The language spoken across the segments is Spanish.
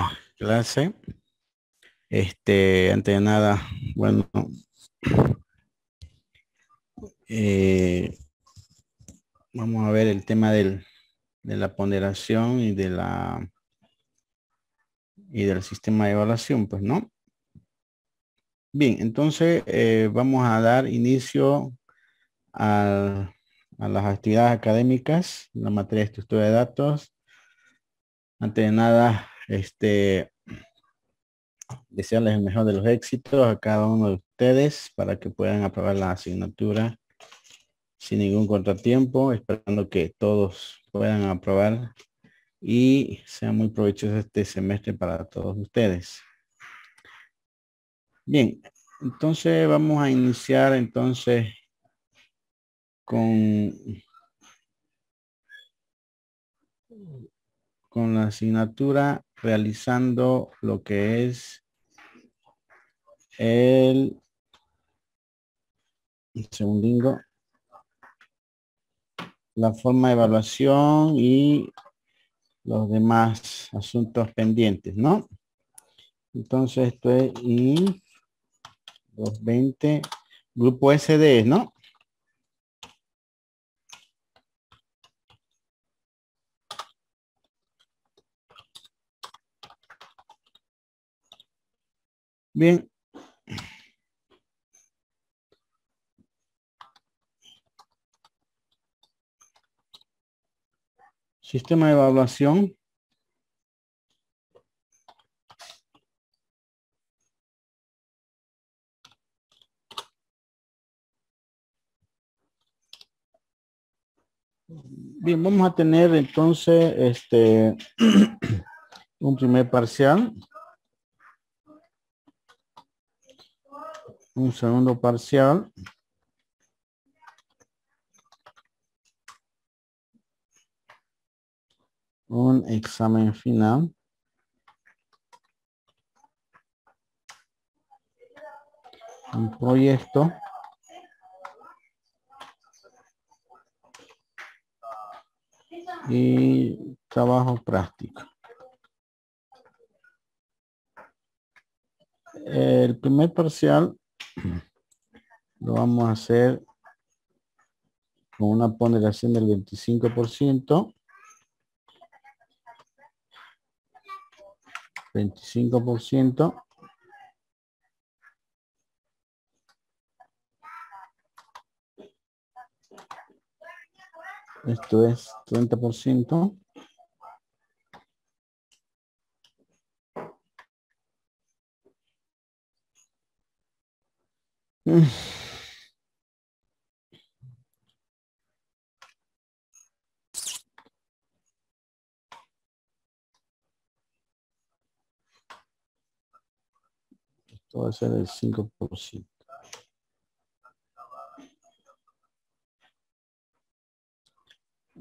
Ah. clase. Este, antes de nada, bueno, eh, vamos a ver el tema del, de la ponderación y de la y del sistema de evaluación, pues, ¿no? Bien, entonces eh, vamos a dar inicio a, a las actividades académicas, la materia de estructura de datos. Antes de nada, este, desearles el mejor de los éxitos a cada uno de ustedes para que puedan aprobar la asignatura sin ningún contratiempo, esperando que todos puedan aprobar y sea muy provechoso este semestre para todos ustedes. Bien, entonces vamos a iniciar entonces con con la asignatura realizando lo que es el segundo la forma de evaluación y los demás asuntos pendientes, ¿no? Entonces esto es y 20 grupo SD, e, ¿no? Bien. Sistema de evaluación. Bien, vamos a tener entonces este un primer parcial. un segundo parcial. Un examen final. Un proyecto. Y trabajo práctico. El primer parcial Lo vamos a hacer con una ponderación del 25%. 25%. Esto es 30%. Esto va a ser el 5%.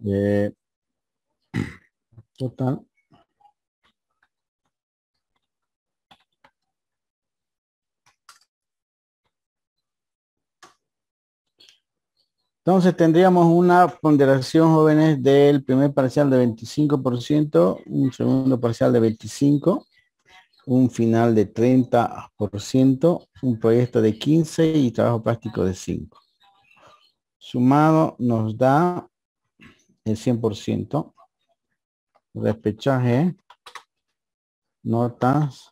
Eh, total Entonces tendríamos una ponderación jóvenes del primer parcial de 25%, un segundo parcial de 25%, un final de 30%, un proyecto de 15% y trabajo práctico de 5%. Sumado nos da el 100%, despechaje, notas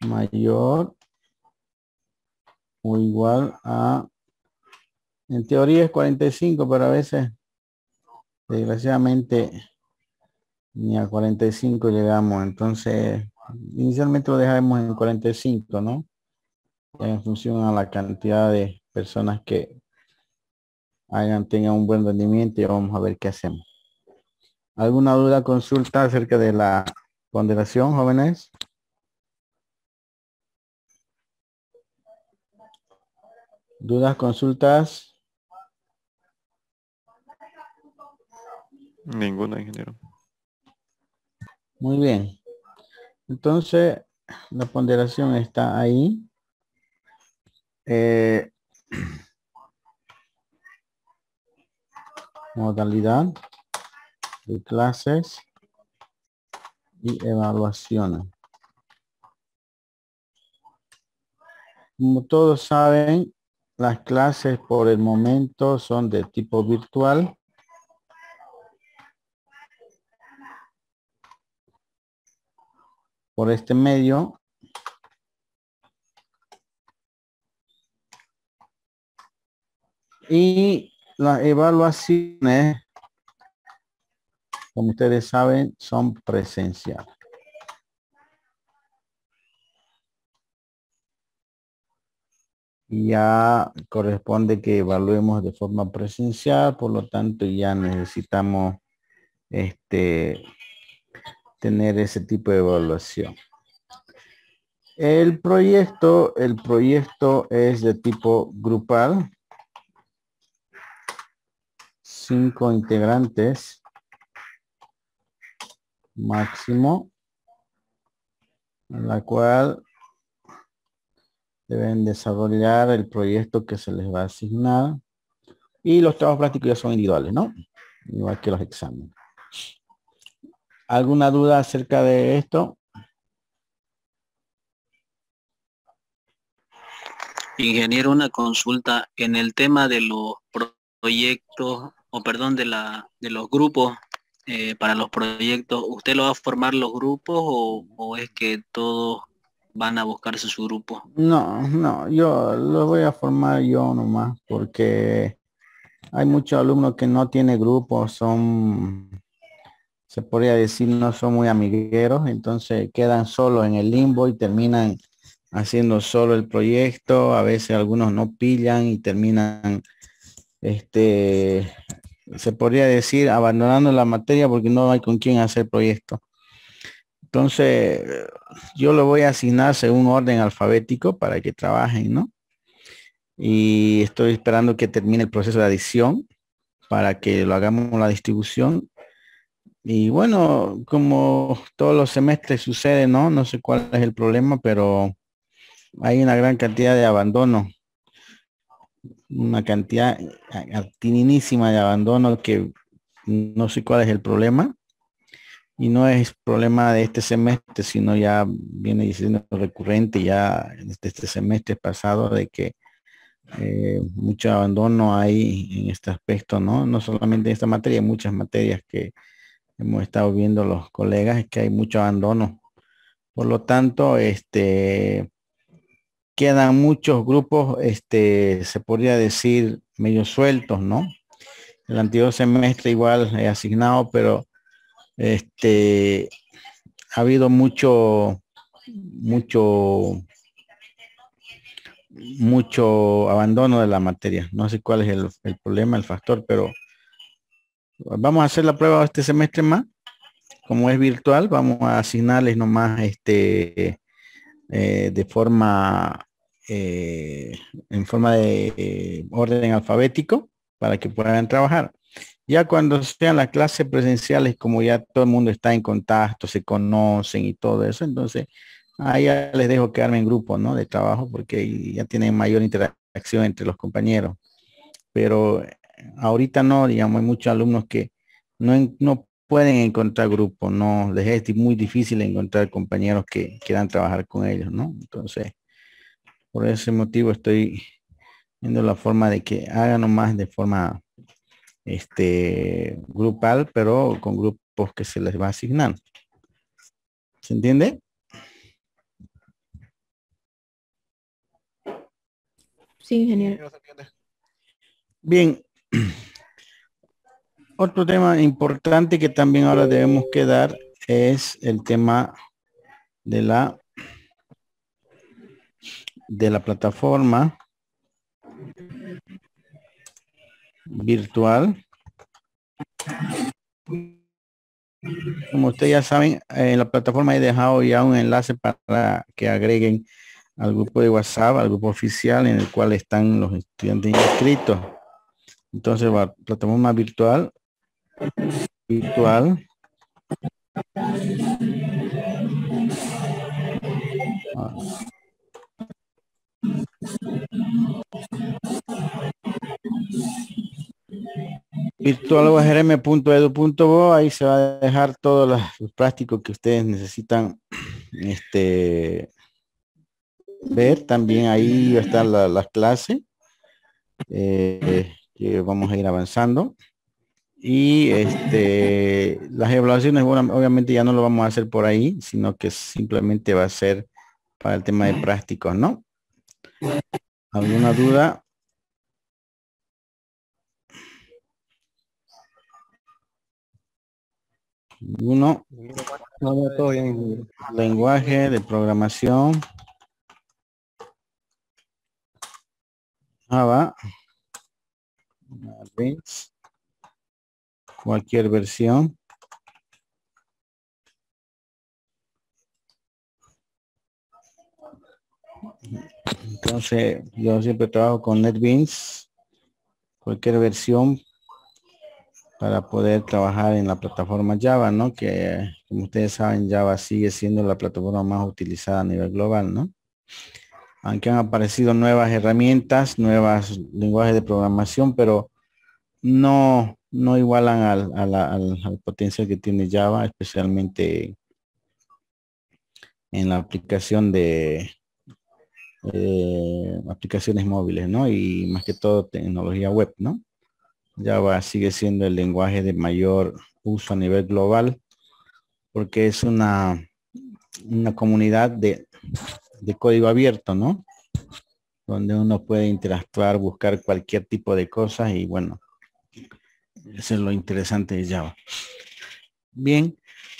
mayor o igual a en teoría es 45, pero a veces, desgraciadamente, ni a 45 llegamos. Entonces, inicialmente lo dejamos en 45, ¿no? En función a la cantidad de personas que tengan un buen rendimiento y vamos a ver qué hacemos. ¿Alguna duda, consulta acerca de la ponderación, jóvenes? ¿Dudas, consultas? Ninguna, ingeniero. Muy bien. Entonces, la ponderación está ahí. Eh, modalidad de clases y evaluaciones. Como todos saben, las clases por el momento son de tipo virtual por este medio y las evaluaciones como ustedes saben son presenciales ya corresponde que evaluemos de forma presencial por lo tanto ya necesitamos este tener ese tipo de evaluación. El proyecto, el proyecto es de tipo grupal. Cinco integrantes máximo, en la cual deben desarrollar el proyecto que se les va a asignar y los trabajos prácticos ya son individuales, ¿no? Igual que los exámenes. ¿Alguna duda acerca de esto? Ingeniero, una consulta en el tema de los proyectos, o perdón, de, la, de los grupos eh, para los proyectos. ¿Usted lo va a formar los grupos o, o es que todos van a buscarse su grupo? No, no, yo lo voy a formar yo nomás, porque hay muchos alumnos que no tienen grupos, son se podría decir, no son muy amigueros, entonces quedan solos en el limbo y terminan haciendo solo el proyecto, a veces algunos no pillan y terminan, este, se podría decir, abandonando la materia porque no hay con quién hacer proyecto. Entonces, yo lo voy a asignar según orden alfabético para que trabajen, ¿no? Y estoy esperando que termine el proceso de adición para que lo hagamos la distribución y bueno, como todos los semestres sucede, ¿no? No sé cuál es el problema, pero hay una gran cantidad de abandono. Una cantidad altinísima de abandono que no sé cuál es el problema. Y no es problema de este semestre, sino ya viene diciendo recurrente ya desde este semestre pasado de que eh, mucho abandono hay en este aspecto, ¿no? No solamente en esta materia, muchas materias que hemos estado viendo los colegas es que hay mucho abandono. Por lo tanto, este, quedan muchos grupos, este, se podría decir, medio sueltos, ¿no? El anterior semestre igual he asignado, pero este, ha habido mucho, mucho, mucho abandono de la materia. No sé cuál es el problema, el factor, pero Vamos a hacer la prueba este semestre más. Como es virtual, vamos a asignarles nomás este eh, de forma eh, en forma de eh, orden alfabético para que puedan trabajar. Ya cuando sean las clases presenciales, como ya todo el mundo está en contacto, se conocen y todo eso, entonces ahí ya les dejo quedarme en grupo, ¿no? De trabajo, porque ya tienen mayor interacción entre los compañeros. Pero ahorita no, digamos, hay muchos alumnos que no, pueden encontrar grupos, no, les es muy difícil encontrar compañeros que quieran trabajar con ellos, ¿no? Entonces, por ese motivo estoy viendo la forma de que hagan más de forma este grupal, pero con grupos que se les va a asignar. ¿Se entiende? Sí, ingeniero. Bien, Otro tema importante que también ahora debemos quedar es el tema de la de la plataforma virtual. Como ustedes ya saben, en eh, la plataforma he dejado ya un enlace para que agreguen al grupo de WhatsApp, al grupo oficial en el cual están los estudiantes inscritos. Entonces va, plataforma virtual, virtual. Ah. ahí se va a dejar todos los, plásticos que ustedes necesitan este ver también ahí están las clases eh, vamos a ir avanzando. Y este, las evaluaciones, obviamente ya no lo vamos a hacer por ahí, sino que simplemente va a ser para el tema de prácticos, ¿no? ¿Alguna duda? Uno. Lenguaje de programación. Ah va cualquier versión. Entonces, yo siempre trabajo con NetBeans, cualquier versión para poder trabajar en la plataforma Java, ¿no? Que como ustedes saben, Java sigue siendo la plataforma más utilizada a nivel global, ¿no? aunque han aparecido nuevas herramientas, nuevos lenguajes de programación, pero no, no igualan al, al, al, potencial que tiene Java, especialmente en la aplicación de eh, aplicaciones móviles, ¿no? Y más que todo tecnología web, ¿no? Java sigue siendo el lenguaje de mayor uso a nivel global porque es una, una comunidad de de código abierto, ¿no? Donde uno puede interactuar, buscar cualquier tipo de cosas y bueno, eso es lo interesante de Java. Bien,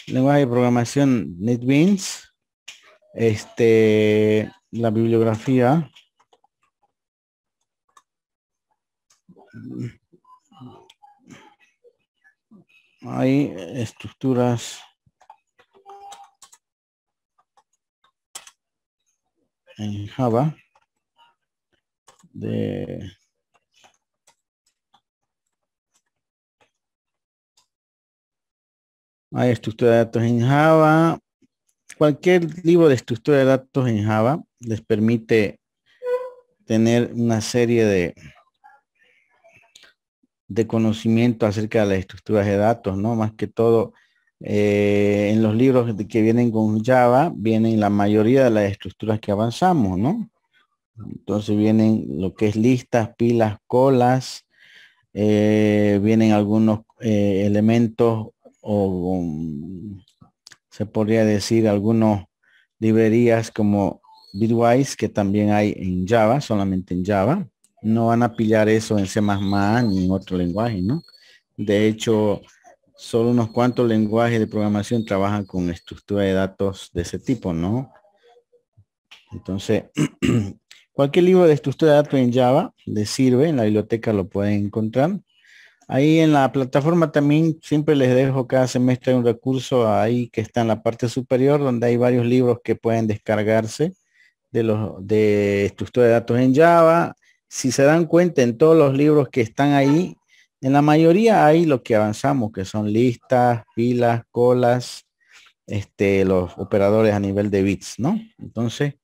lenguaje de programación NetBeans. Este, la bibliografía. Hay estructuras en Java de hay estructura de datos en Java. Cualquier libro de estructura de datos en Java les permite tener una serie de, de conocimiento acerca de las estructuras de datos, ¿no? Más que todo, eh, en los libros que vienen con Java, vienen la mayoría de las estructuras que avanzamos, ¿no? Entonces vienen lo que es listas, pilas, colas, eh, vienen algunos eh, elementos o um, se podría decir algunos librerías como Bitwise que también hay en Java, solamente en Java. No van a pillar eso en C++ ni en otro lenguaje, ¿no? De hecho, solo unos cuantos lenguajes de programación trabajan con estructura de datos de ese tipo, ¿no? Entonces, cualquier libro de estructura de datos en Java les sirve, en la biblioteca lo pueden encontrar. Ahí en la plataforma también siempre les dejo cada semestre un recurso ahí que está en la parte superior donde hay varios libros que pueden descargarse de los de estructura de datos en Java. Si se dan cuenta en todos los libros que están ahí en la mayoría hay lo que avanzamos, que son listas, pilas, colas, este, los operadores a nivel de bits, ¿no? Entonces,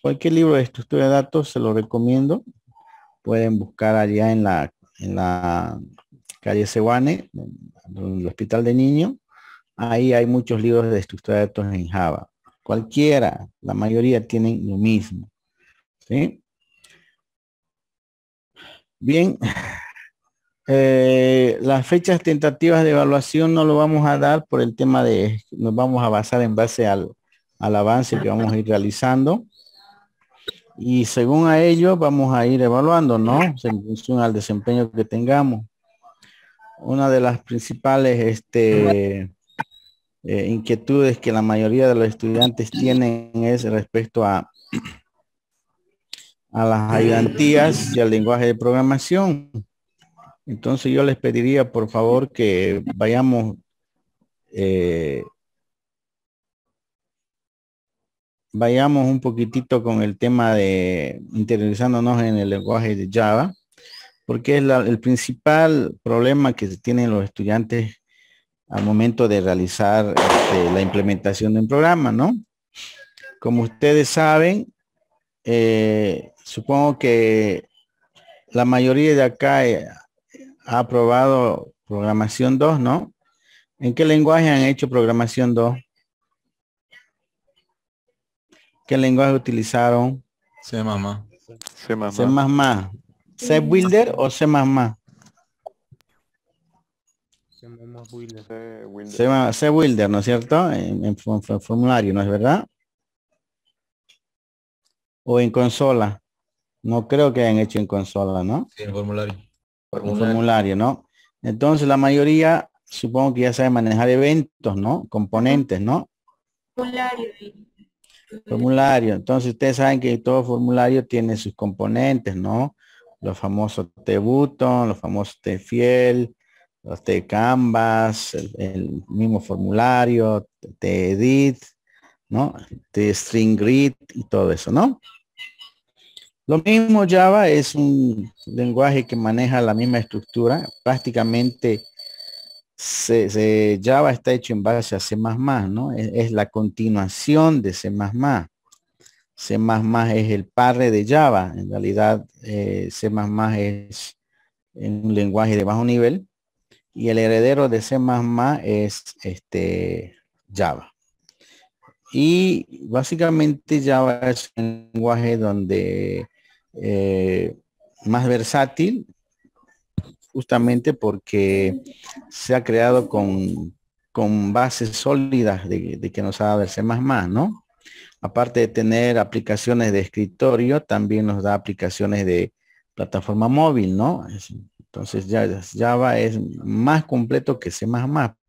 cualquier libro de estructura de datos se lo recomiendo. Pueden buscar allá en la, calle Sewane, en el hospital de niños. Ahí hay muchos libros de estructura de datos en Java. Cualquiera, la mayoría tienen lo mismo. ¿Sí? Bien, eh, las fechas tentativas de evaluación no lo vamos a dar por el tema de, nos vamos a basar en base al, al avance que vamos a ir realizando. Y según a ello vamos a ir evaluando, ¿no? En función al desempeño que tengamos. Una de las principales este, eh, inquietudes que la mayoría de los estudiantes tienen es respecto a, a las ayudantías y al lenguaje de programación entonces yo les pediría por favor que vayamos eh, vayamos un poquitito con el tema de interiorizándonos en el lenguaje de Java, porque es el principal problema que tienen los estudiantes al momento de realizar este, la implementación de un programa, ¿no? Como ustedes saben, eh, supongo que la mayoría de acá eh, ha aprobado programación 2, ¿no? ¿En qué lenguaje han hecho programación 2? ¿Qué lenguaje utilizaron? C++. C++. C++. C Builder o C++? C, C Builder, ¿no es cierto? En, en formulario, ¿no es verdad? O en consola. No creo que hayan hecho en consola, ¿no? Sí, en formulario un formulario, ¿no? Entonces la mayoría supongo que ya sabe manejar eventos, ¿no? Componentes, ¿no? Formulario. Formulario. Entonces ustedes saben que todo formulario tiene sus componentes, ¿no? Los famosos T-Button, los famosos T-Fiel, los T-Canvas, el, mismo formulario, T-Edit, ¿no? T-String Grid y todo eso, ¿no? Lo mismo Java es un lenguaje que maneja la misma estructura. Prácticamente se, Java está hecho en base a C++, ¿no? Es, la continuación de C++. C++ es el padre de Java. En realidad, eh, C++ es un lenguaje de bajo nivel y el heredero de C++ es este Java. Y básicamente Java es un lenguaje donde eh, más versátil, justamente porque se ha creado con, con bases sólidas de, que nos ha dado el más más, ¿no? Aparte de tener aplicaciones de escritorio, también nos da aplicaciones de plataforma móvil, ¿no? Entonces ya Java es más completo que C++,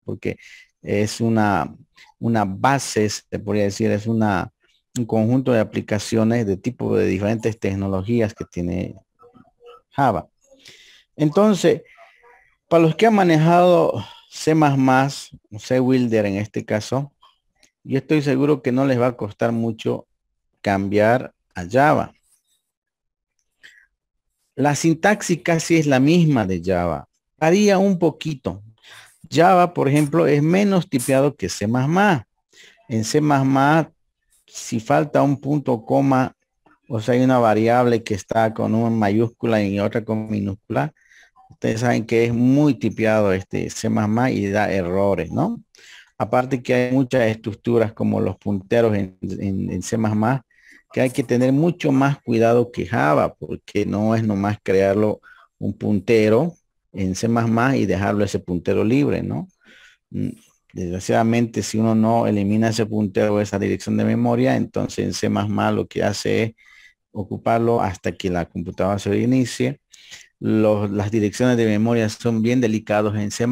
porque es una, una base, se podría decir, es una un conjunto de aplicaciones de tipo de diferentes tecnologías que tiene Java. Entonces, para los que han manejado C++, C Wilder en este caso, yo estoy seguro que no les va a costar mucho cambiar a Java. La sintaxis casi es la misma de Java. Varía un poquito. Java, por ejemplo, es menos tipeado que C++. En C++ si falta un punto coma, o sea, hay una variable que está con una mayúscula y otra con minúscula, ustedes saben que es muy tipiado este C++ y da errores, ¿no? Aparte que hay muchas estructuras como los punteros en, C++, que hay que tener mucho más cuidado que Java, porque no es nomás crearlo un puntero en C++ y dejarlo ese puntero libre, ¿no? Mm, Desgraciadamente, si uno no elimina ese puntero o esa dirección de memoria, entonces en C++ lo que hace es ocuparlo hasta que la computadora se reinicie. las direcciones de memoria son bien delicados en C++.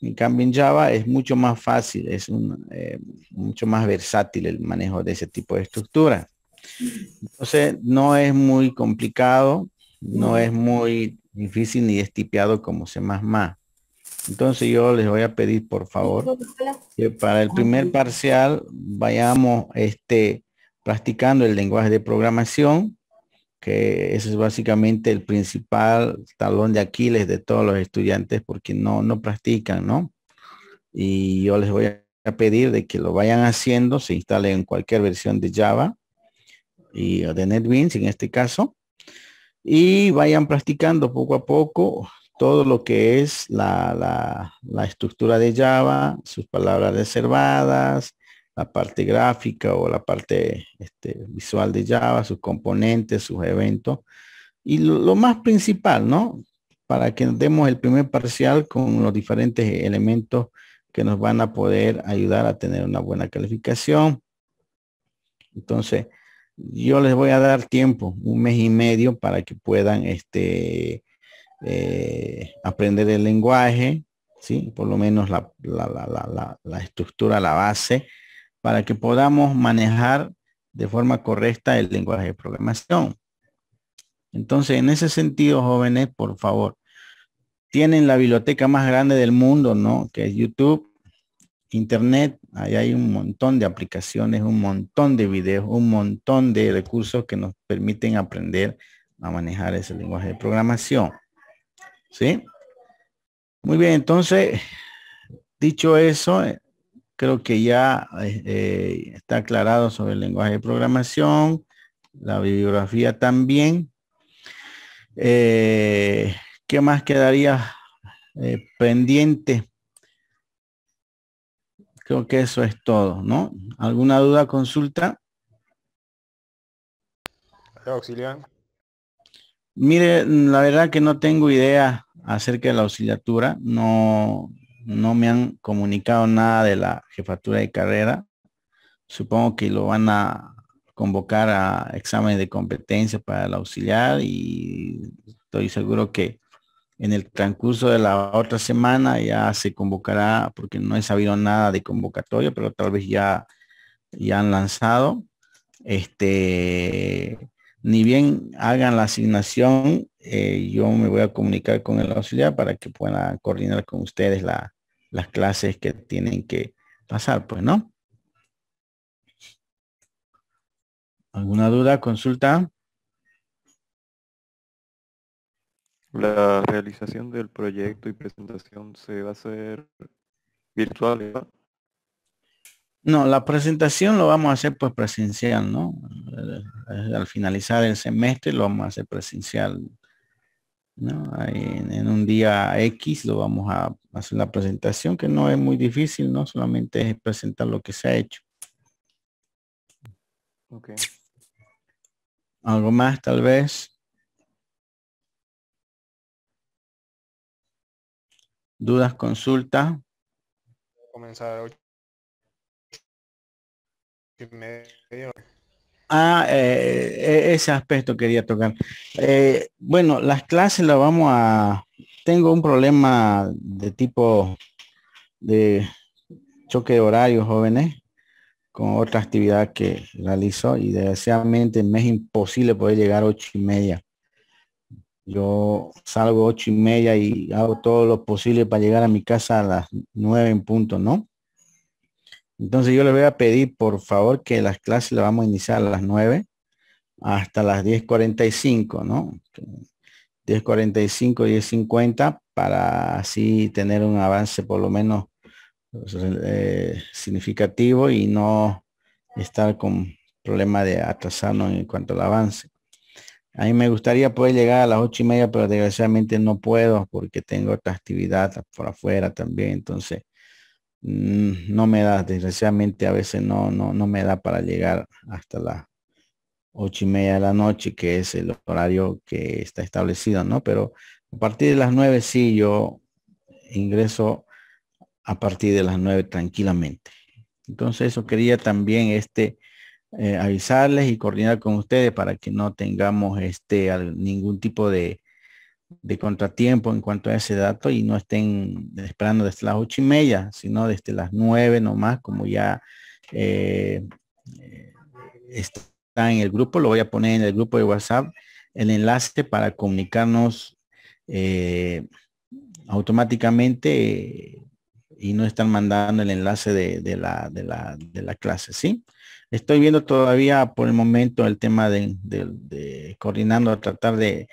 En cambio, en Java es mucho más fácil, es un, eh, mucho más versátil el manejo de ese tipo de estructura. Entonces, no es muy complicado, no es muy difícil ni estipiado como C++. Entonces yo les voy a pedir, por favor, que para el primer parcial vayamos este, practicando el lenguaje de programación, que ese es básicamente el principal talón de Aquiles de todos los estudiantes porque no, no practican, ¿no? Y yo les voy a pedir de que lo vayan haciendo, se instalen en cualquier versión de Java y de NetBeans en este caso, y vayan practicando poco a poco todo lo que es la, la, estructura de Java, sus palabras reservadas, la parte gráfica o la parte este, visual de Java, sus componentes, sus eventos. Y lo, más principal, ¿no? Para que demos el primer parcial con los diferentes elementos que nos van a poder ayudar a tener una buena calificación. Entonces, yo les voy a dar tiempo, un mes y medio, para que puedan este, eh, aprender el lenguaje, ¿sí? por lo menos la, la, estructura, la base, para que podamos manejar de forma correcta el lenguaje de programación. Entonces, en ese sentido, jóvenes, por favor, tienen la biblioteca más grande del mundo, ¿no? Que es YouTube, Internet, ahí hay un montón de aplicaciones, un montón de videos, un montón de recursos que nos permiten aprender a manejar ese lenguaje de programación. ¿Sí? Muy bien, entonces, dicho eso, eh, creo que ya eh, eh, está aclarado sobre el lenguaje de programación, la bibliografía también. ¿Qué más quedaría pendiente? Creo que eso es todo, ¿no? ¿Alguna duda, consulta? Auxiliar. Mire, la verdad que no tengo idea acerca de la auxiliatura. No, no me han comunicado nada de la jefatura de carrera. Supongo que lo van a convocar a exámenes de competencia para el auxiliar y estoy seguro que en el transcurso de la otra semana ya se convocará porque no he sabido nada de convocatoria, pero tal vez ya, ya han lanzado. Este, ni bien hagan la asignación, eh, yo me voy a comunicar con el auxiliar para que pueda coordinar con ustedes las clases que tienen que pasar, pues, ¿no? ¿Alguna duda, consulta? La realización del proyecto y presentación se va a hacer virtual, ¿verdad? No, la presentación lo vamos a hacer pues presencial, ¿no? Eh, al finalizar el semestre lo vamos a hacer presencial, ¿no? En, un día X lo vamos a hacer la presentación, que no es muy difícil, ¿no? Solamente es presentar lo que se ha hecho. Ok. ¿Algo más tal vez? ¿Dudas, consultas? Comenzar Ah, eh, eh, ese aspecto quería tocar. Eh, bueno, las clases las vamos a... Tengo un problema de tipo de choque de horario, jóvenes con otra actividad que realizo y desgraciadamente me es imposible poder llegar a ocho y media. Yo salgo ocho y media y hago todo lo posible para llegar a mi casa a las nueve en punto, ¿no? Entonces yo le voy a pedir, por favor, que las clases las vamos a iniciar a las 9 hasta las 10.45, ¿no? 10.45, 10.50 para así tener un avance por lo menos pues, eh, significativo y no estar con problema de atrasarnos en cuanto al avance. A mí me gustaría poder llegar a las ocho y media, pero desgraciadamente no puedo porque tengo otra actividad por afuera también. Entonces, Mm, no me da, desgraciadamente a veces no, no, no me da para llegar hasta las ocho y media de la noche, que es el horario que está establecido, ¿no? Pero a partir de las nueve sí yo ingreso a partir de las nueve tranquilamente. Entonces eso quería también este eh, avisarles y coordinar con ustedes para que no tengamos este ningún tipo de de contratiempo en cuanto a ese dato y no estén esperando desde las ocho y media, sino desde las nueve nomás, como ya eh, eh, está en el grupo, lo voy a poner en el grupo de WhatsApp el enlace para comunicarnos eh, automáticamente y no están mandando el enlace de, de, la, de, la, de, la, clase, ¿sí? Estoy viendo todavía por el momento el tema de, coordinando, a tratar de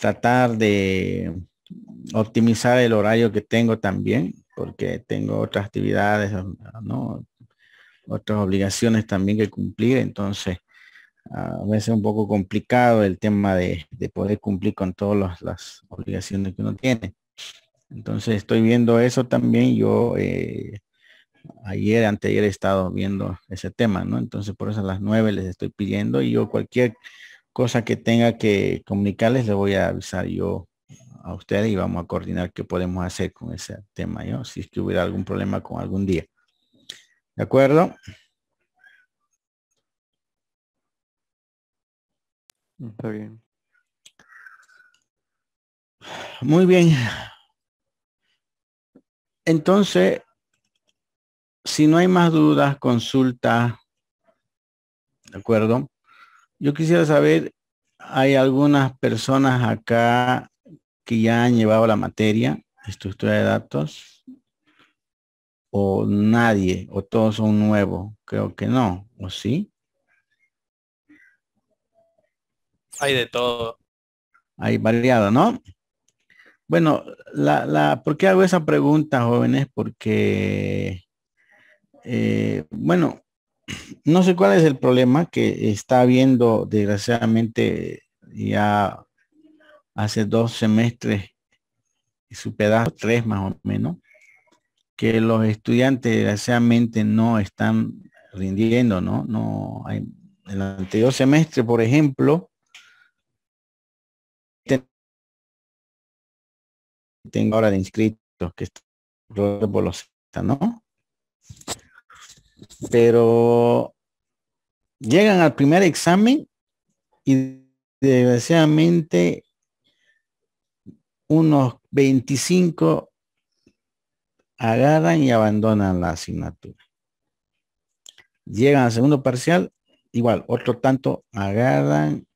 tratar de optimizar el horario que tengo también, porque tengo otras actividades, ¿no? otras obligaciones también que cumplir, entonces ah, a veces es un poco complicado el tema de, poder cumplir con todas las, obligaciones que uno tiene. Entonces estoy viendo eso también, yo eh, ayer, anteayer he estado viendo ese tema, ¿no? Entonces por eso a las nueve les estoy pidiendo y yo cualquier cosa que tenga que comunicarles, le voy a avisar yo a ustedes y vamos a coordinar qué podemos hacer con ese tema, Yo si es que hubiera algún problema con algún día. ¿De acuerdo? Está bien. Muy bien. Entonces, si no hay más dudas, consulta, ¿de acuerdo? Yo quisiera saber, hay algunas personas acá que ya han llevado la materia, estructura de datos, o nadie, o todos son nuevos. Creo que no, ¿o sí? Hay de todo. Hay variado, ¿no? Bueno, la, ¿por qué hago esa pregunta, jóvenes? Porque, eh, bueno, no sé cuál es el problema que está habiendo, desgraciadamente, ya hace dos semestres, su pedazo, tres más o menos, que los estudiantes desgraciadamente no están rindiendo, ¿no? No hay, el anterior semestre, por ejemplo, tengo ahora de inscritos que están por los, ¿no? pero llegan al primer examen y desgraciadamente unos 25 agarran y abandonan la asignatura. Llegan al segundo parcial, igual, otro tanto agarran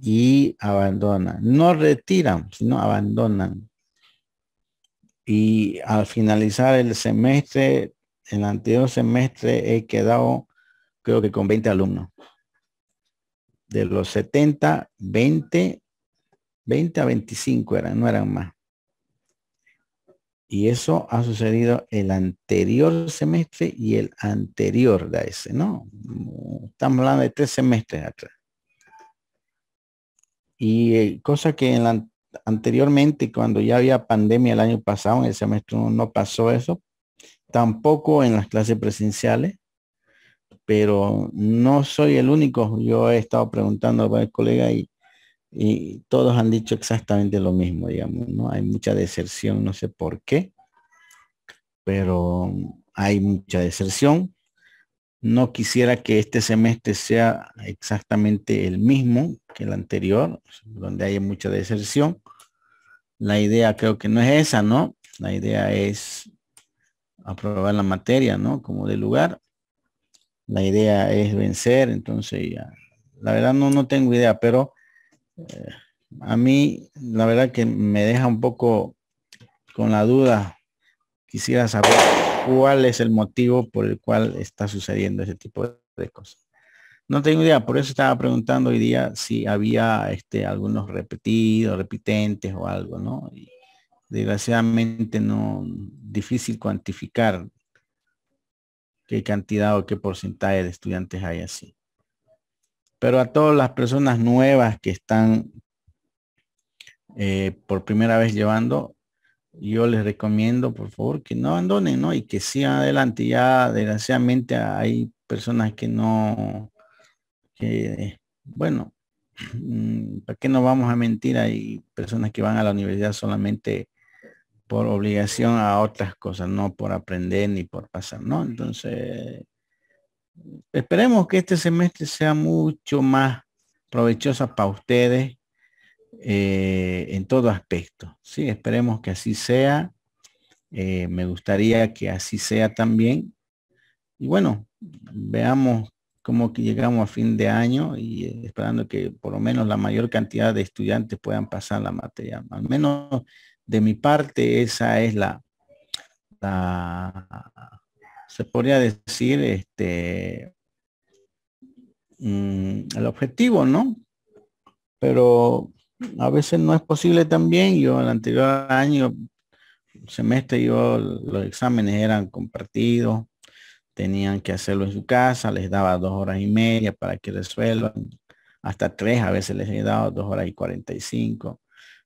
y abandonan. No retiran, sino abandonan. Y al finalizar el semestre en el anterior semestre he quedado, creo que con 20 alumnos. De los 70, 20, 20 a 25 eran, no eran más. Y eso ha sucedido el anterior semestre y el anterior de ese, ¿no? Estamos hablando de tres semestres atrás. Y eh, cosa que anteriormente, cuando ya había pandemia el año pasado, en el semestre no pasó eso, tampoco en las clases presenciales, pero no soy el único. Yo he estado preguntando a varios colegas y, y todos han dicho exactamente lo mismo, digamos, ¿no? Hay mucha deserción, no sé por qué, pero hay mucha deserción. No quisiera que este semestre sea exactamente el mismo que el anterior, donde hay mucha deserción. La idea creo que no es esa, ¿no? La idea es aprobar la materia, ¿no? Como de lugar. La idea es vencer, entonces ya. La verdad no, no tengo idea, pero eh, a mí la verdad que me deja un poco con la duda. Quisiera saber cuál es el motivo por el cual está sucediendo ese tipo de cosas. No tengo idea, por eso estaba preguntando hoy día si había este, algunos repetidos, repitentes o algo, ¿no? Y, desgraciadamente no, difícil cuantificar qué cantidad o qué porcentaje de estudiantes hay así. Pero a todas las personas nuevas que están eh, por primera vez llevando, yo les recomiendo, por favor, que no abandonen, ¿no? Y que sigan adelante. Ya desgraciadamente hay personas que no, que, bueno, ¿para qué no vamos a mentir? Hay personas que van a la universidad solamente por obligación a otras cosas, no por aprender ni por pasar, ¿no? Entonces, esperemos que este semestre sea mucho más provechosa para ustedes eh, en todo aspecto, ¿sí? Esperemos que así sea. Eh, me gustaría que así sea también. Y bueno, veamos cómo que llegamos a fin de año y eh, esperando que por lo menos la mayor cantidad de estudiantes puedan pasar la materia. Al menos de mi parte, esa es la, se podría decir, este, mm, el objetivo, ¿no? Pero a veces no es posible también. Yo el anterior año, semestre, yo los exámenes eran compartidos, tenían que hacerlo en su casa, les daba dos horas y media para que resuelvan, hasta tres, a veces les he dado dos horas y cuarenta y cinco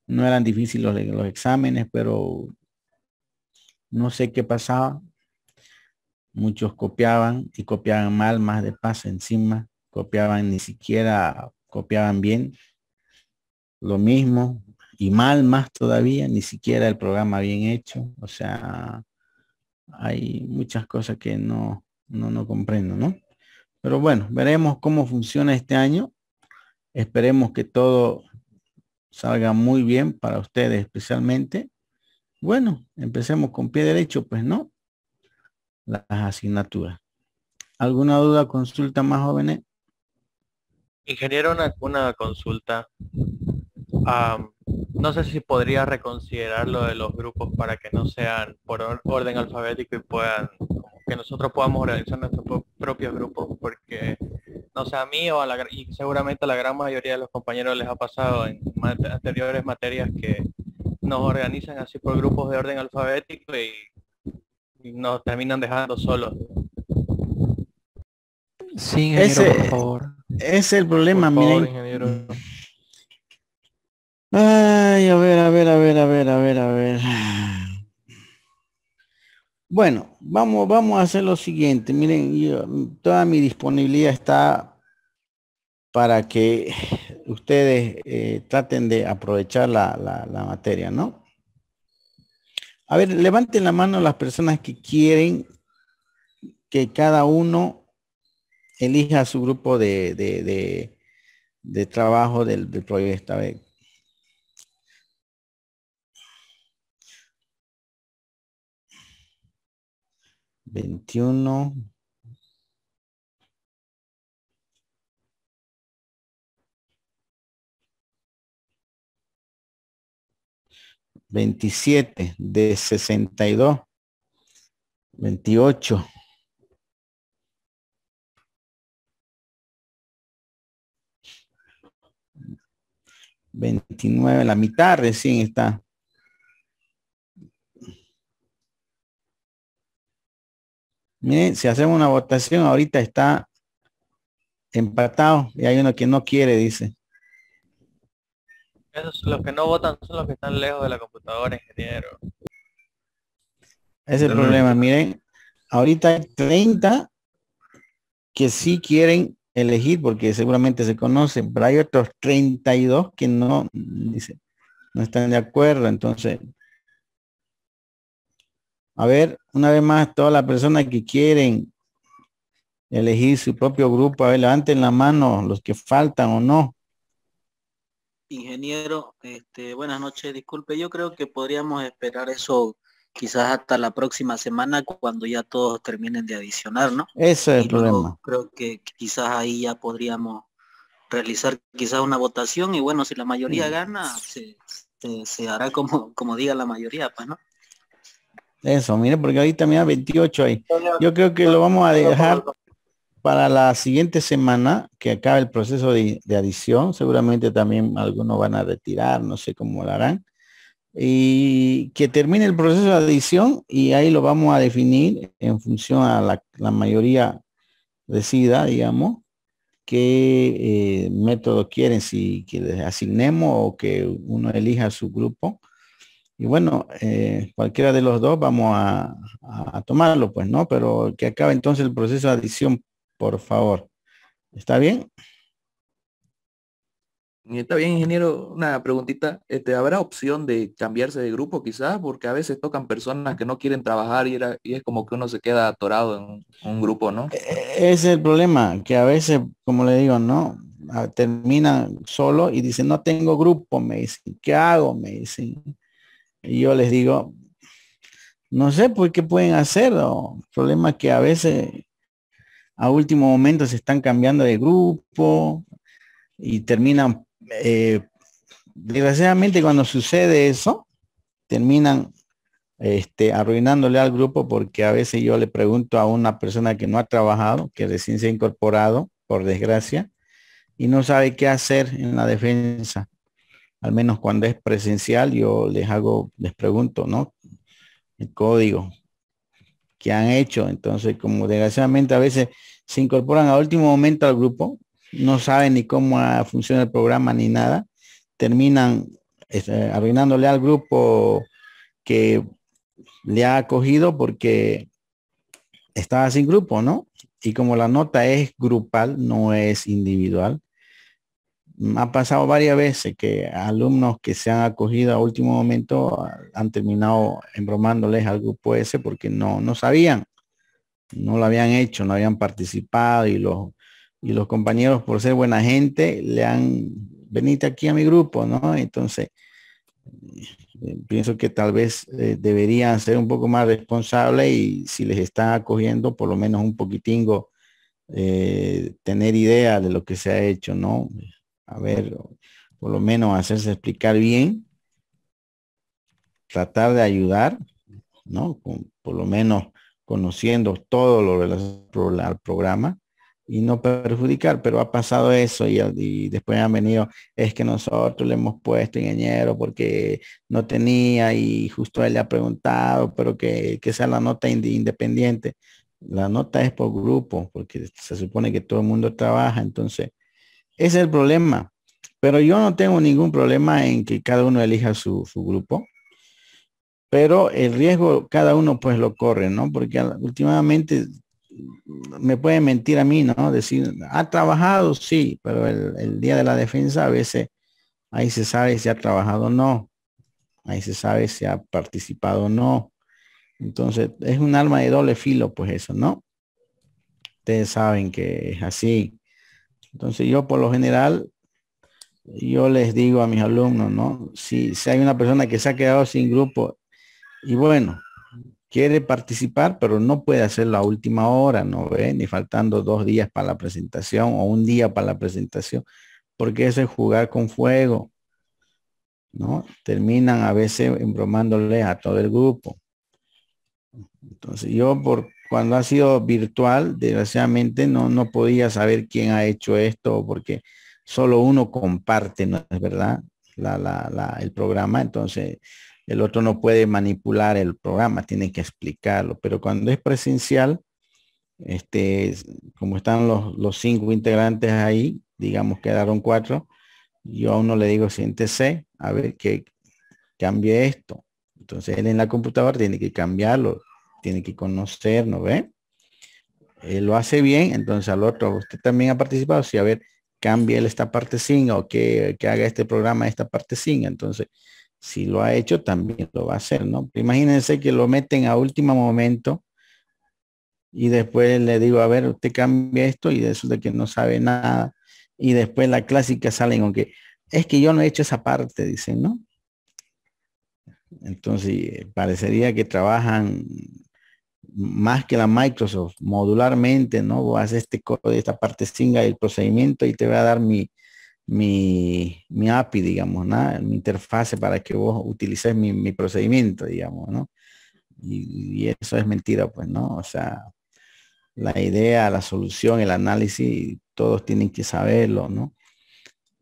no eran difíciles los, exámenes, pero no sé qué pasaba. Muchos copiaban y copiaban mal, más de paso encima. Copiaban ni siquiera, copiaban bien. Lo mismo y mal más todavía, ni siquiera el programa bien hecho. O sea, hay muchas cosas que no, no comprendo, ¿no? Pero bueno, veremos cómo funciona este año. Esperemos que todo salga muy bien para ustedes especialmente. Bueno, empecemos con pie derecho, pues no. Las asignaturas. ¿Alguna duda, consulta más jóvenes? Ingeniero, una, consulta. no sé si podría reconsiderar lo de los grupos para que no sean por orden alfabético y puedan que nosotros podamos organizar nuestros propios grupos, porque no sé, a mí o a la, y seguramente a la gran mayoría de los compañeros les ha pasado en anteriores materias que nos organizan así por grupos de orden alfabético y, nos terminan dejando solos. Sí, ese, Es el problema, Ay, a ver, a ver, a ver, a ver, a ver, a ver. Bueno, vamos, vamos a hacer lo siguiente. Miren, toda mi disponibilidad está para que ustedes eh, traten de aprovechar la, materia, ¿no? A ver, levanten la mano las personas que quieren que cada uno elija su grupo de, de, de, trabajo del, proyecto. esta vez. 21. Veintisiete de sesenta y dos, veintiocho, veintinueve, la mitad recién está. Miren, si hacemos una votación, ahorita está empatado y hay uno que no quiere, dice. Esos los que no votan son los que están lejos de la computadora, ingeniero. Ese es el problema, miren. Ahorita hay 30 que sí quieren elegir porque seguramente se conocen, pero hay otros 32 que no, dice, no están de acuerdo. Entonces, a ver, una vez más, todas las personas que quieren elegir su propio grupo, a ver, levanten la mano los que faltan o no. Ingeniero, este, buenas noches, disculpe, yo creo que podríamos esperar eso quizás hasta la próxima semana cuando ya todos terminen de adicionar, ¿no? Eso es el problema. Creo que quizás ahí ya podríamos realizar quizás una votación y bueno, si la mayoría mm. gana, se, hará como, como diga la mayoría, pues, ¿no? Eso, mire, porque ahorita mira 28 ahí. Yo creo que lo vamos a dejar para la siguiente semana que acabe el proceso de, adición. Seguramente también algunos van a retirar, no sé cómo lo harán. Y que termine el proceso de adición y ahí lo vamos a definir en función a la, mayoría decida, digamos, qué eh, método quieren, si que asignemos o que uno elija su grupo y bueno, eh, cualquiera de los dos vamos a, tomarlo, pues, ¿no? Pero que acabe entonces el proceso de adición, por favor. ¿Está bien? Está bien, ingeniero. Una preguntita. Este, ¿Habrá opción de cambiarse de grupo quizás? Porque a veces tocan personas que no quieren trabajar y, y es como que uno se queda atorado en un grupo, ¿no? E-, e-, es el problema, que a veces, como le digo, ¿no? Ah, Termina solo y dice, no tengo grupo, me dicen, ¿qué hago? Me dicen y yo les digo, no sé por pues qué pueden hacer. el problema que a veces a último momento se están cambiando de grupo y terminan, eh, desgraciadamente cuando sucede eso, terminan este, arruinándole al grupo porque a veces yo le pregunto a una persona que no ha trabajado, que recién se ha incorporado, por desgracia, y no sabe qué hacer en la defensa al menos cuando es presencial, yo les hago, les pregunto, ¿no? El código que han hecho. Entonces, como desgraciadamente a veces se incorporan a último momento al grupo, no saben ni cómo funciona el programa ni nada, terminan este, arruinándole al grupo que le ha acogido porque estaba sin grupo, ¿no? Y como la nota es grupal, no es individual, Mm, ha pasado varias veces que alumnos que se han acogido a último momento ah, han terminado embromándoles al grupo ese porque no, no sabían, no lo habían hecho, no habían participado y los, y los compañeros por ser buena gente le han, venido aquí a mi grupo, ¿no? Entonces, eh, pienso que tal vez eh, deberían ser un poco más responsables y si les están acogiendo, por lo menos un poquitingo, eh, tener idea de lo que se ha hecho, ¿no? a ver, por lo menos hacerse explicar bien, tratar de ayudar, ¿no? por lo menos conociendo todo lo relacionado al programa y no perjudicar, pero ha pasado eso y, después han venido, es que nosotros le hemos puesto ingeniero porque no tenía y justo él le ha preguntado, pero que sea la nota independiente. La nota es por grupo, porque se supone que todo el mundo trabaja, entonces es el problema. Pero yo no tengo ningún problema en que cada uno elija su, grupo. Pero el riesgo cada uno pues lo corre, ¿no? Porque últimamente mm, me pueden mentir a mí, ¿no? Decir, ha trabajado, sí, pero el, el, día de la defensa a veces ahí se sabe si ha trabajado o no. Ahí se sabe si ha participado o no. Entonces, es un arma de doble filo, pues eso, ¿no? Ustedes saben que es así. Entonces yo por lo general, yo les digo a mis alumnos, ¿no? Si, hay una persona que se ha quedado sin grupo y bueno, quiere participar, pero no puede hacer la última hora, ¿no ve? Ni faltando dos días para la presentación o un día para la presentación, porque ese es jugar con fuego, ¿no? Terminan a veces embromándole a todo el grupo. Entonces yo por, cuando ha sido virtual, desgraciadamente no, podía saber quién ha hecho esto porque solo uno comparte, ¿no es verdad? el programa, entonces el otro no puede manipular el programa, tiene que explicarlo. Pero cuando es presencial, este, como están los, cinco integrantes ahí, digamos quedaron cuatro, yo a uno le digo, siéntese, a ver qué, cambie esto. Entonces él en la computadora tiene que cambiarlo, tiene que conocer, ¿no ve? Eh, lo hace bien, entonces al otro, usted también ha participado, Si a ver, cambie esta parte sin o que, haga este programa esta parte sin, entonces si lo ha hecho también lo va a hacer, ¿no? Imagínense que lo meten a último momento y después le digo, a ver, usted cambia esto y de eso de que no sabe nada y después la clásica salen aunque es que yo no he hecho esa parte, dicen, ¿no? Entonces eh, parecería que trabajan más que la Microsoft, modularmente, ¿no? Vos haces este código, esta parte singa el procedimiento y te voy a dar mi, mi, mi API, digamos, ¿no? Mi interfase para que vos utilices mi, procedimiento, digamos, ¿no? Y, eso es mentira, pues, ¿no? O sea, la idea, la solución, el análisis, todos tienen que saberlo, ¿no?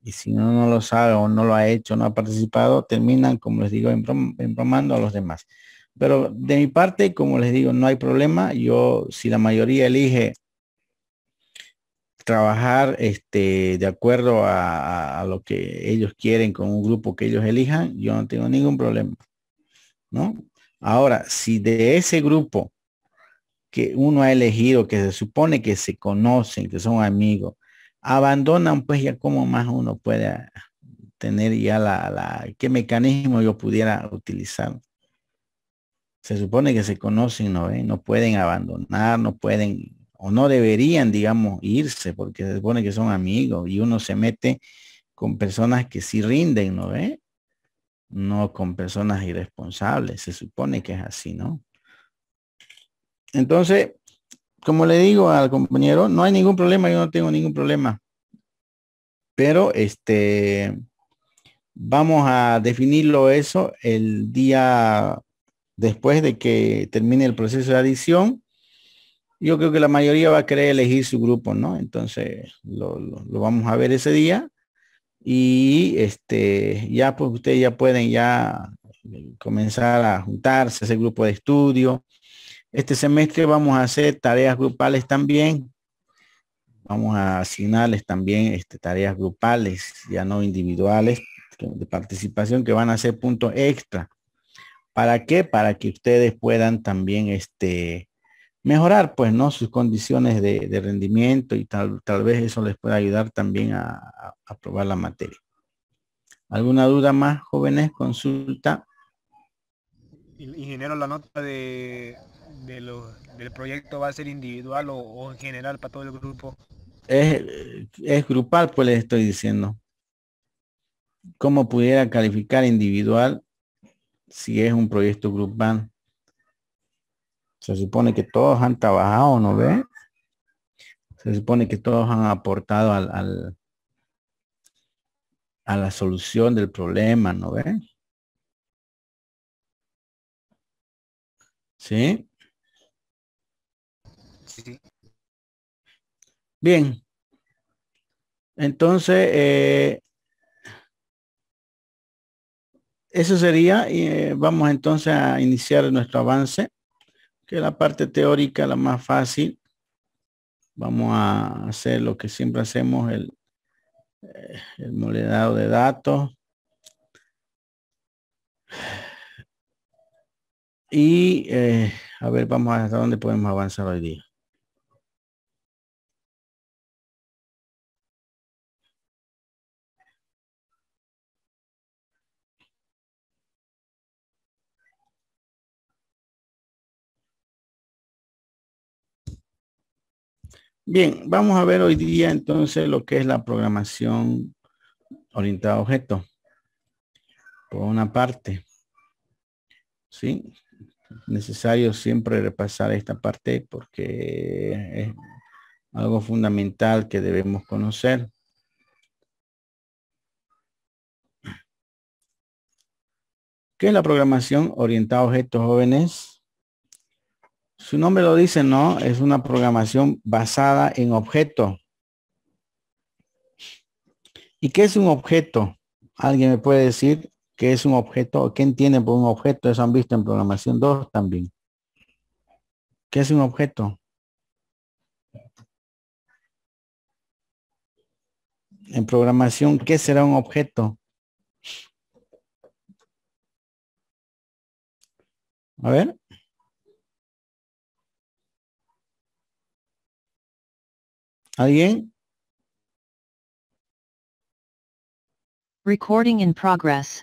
Y si uno no lo sabe o no lo ha hecho, no ha participado, terminan, como les digo, empromando a los demás. Pero de mi parte, como les digo, no hay problema. Yo, si la mayoría elige trabajar este, de acuerdo a, lo que ellos quieren con un grupo que ellos elijan, yo no tengo ningún problema. ¿No? Ahora, si de ese grupo que uno ha elegido, que se supone que se conocen, que son amigos, abandonan, pues ya como más uno puede tener ya la, la qué mecanismo yo pudiera utilizar se supone que se conocen, ¿no? No pueden abandonar, no pueden, o no deberían, digamos, irse, porque se supone que son amigos y uno se mete con personas que sí rinden, ¿no? ve No con personas irresponsables, se supone que es así, ¿no? Entonces, como le digo al compañero, no hay ningún problema, yo no tengo ningún problema. Pero este vamos a definirlo eso el día después de que termine el proceso de adición, yo creo que la mayoría va a querer elegir su grupo, ¿no? Entonces lo, vamos a ver ese día y este, ya pues ustedes ya pueden ya eh, comenzar a juntarse, hacer grupo de estudio. Este semestre vamos a hacer tareas grupales también. Vamos a asignarles también este, tareas grupales, ya no individuales, de participación que van a ser puntos extra ¿Para qué? Para que ustedes puedan también este, mejorar, pues, ¿no? Sus condiciones de, rendimiento y tal, tal, vez eso les pueda ayudar también a, aprobar la materia. ¿Alguna duda más, jóvenes? Consulta. Ingeniero, la nota de, del proyecto va a ser individual o, en general para todo el grupo. Es, es grupal, pues les estoy diciendo. ¿Cómo pudiera calificar individual si es un proyecto Group Band. Se supone que todos han trabajado, ¿no ve? Se supone que todos han aportado al, a la solución del problema, ¿no ve? ¿Sí? Bien. Entonces, eh, Eso sería, y eh, vamos entonces a iniciar nuestro avance, que es la parte teórica, la más fácil. Vamos a hacer lo que siempre hacemos, el, eh, el de datos. Y eh, a ver, vamos a hasta dónde podemos avanzar hoy día. Bien, vamos a ver hoy día entonces lo que es la programación orientada a objetos. Por una parte, ¿sí? Necesario siempre repasar esta parte porque es algo fundamental que debemos conocer. ¿Qué es la programación orientada a objetos jóvenes? Su nombre lo dice, ¿no? Es una programación basada en objeto. ¿Y qué es un objeto? ¿Alguien me puede decir qué es un objeto? ¿Qué entienden por un objeto? Eso han visto en programación 2 también. ¿Qué es un objeto? En programación, ¿qué será un objeto? A ver. ¿Alguien? Recording in progress.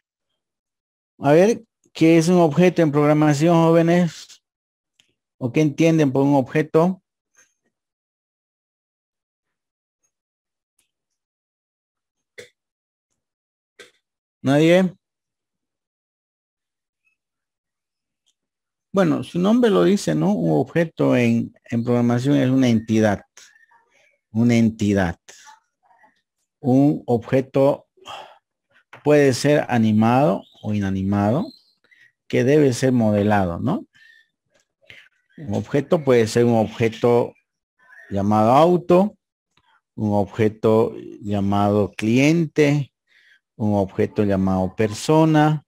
A ver, ¿qué es un objeto en programación, jóvenes? ¿O qué entienden por un objeto? ¿Nadie? Bueno, su nombre lo dice, ¿no? Un objeto en, en programación es una entidad una entidad. Un objeto puede ser animado o inanimado que debe ser modelado, ¿no? Un objeto puede ser un objeto llamado auto, un objeto llamado cliente, un objeto llamado persona,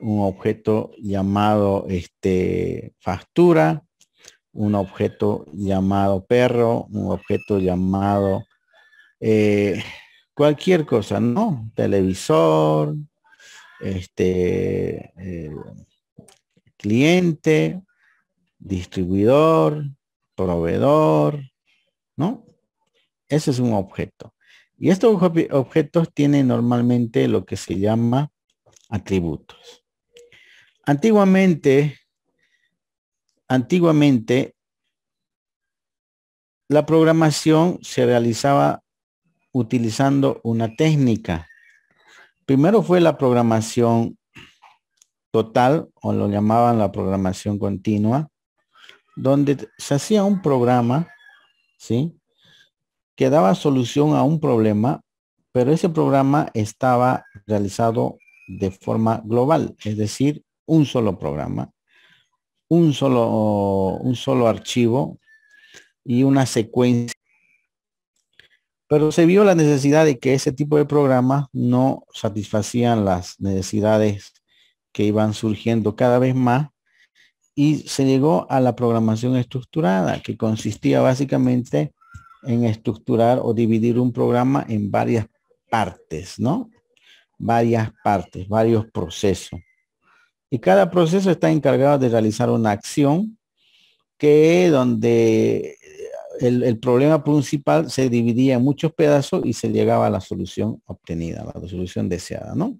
un objeto llamado este, factura, un objeto llamado perro, un objeto llamado eh, cualquier cosa, ¿no? Televisor, este, eh, cliente, distribuidor, proveedor, ¿no? Ese es un objeto. Y estos objetos tienen normalmente lo que se llama atributos. Antiguamente antiguamente la programación se realizaba utilizando una técnica. Primero fue la programación total, o lo llamaban la programación continua, donde se hacía un programa, ¿sí? Que daba solución a un problema, pero ese programa estaba realizado de forma global, es decir, un solo programa un solo, un solo archivo y una secuencia. Pero se vio la necesidad de que ese tipo de programas no satisfacían las necesidades que iban surgiendo cada vez más y se llegó a la programación estructurada, que consistía básicamente en estructurar o dividir un programa en varias partes, ¿no? Varias partes, varios procesos. Y cada proceso está encargado de realizar una acción que donde eh, el, problema principal se dividía en muchos pedazos y se llegaba a la solución obtenida, la solución deseada, ¿no?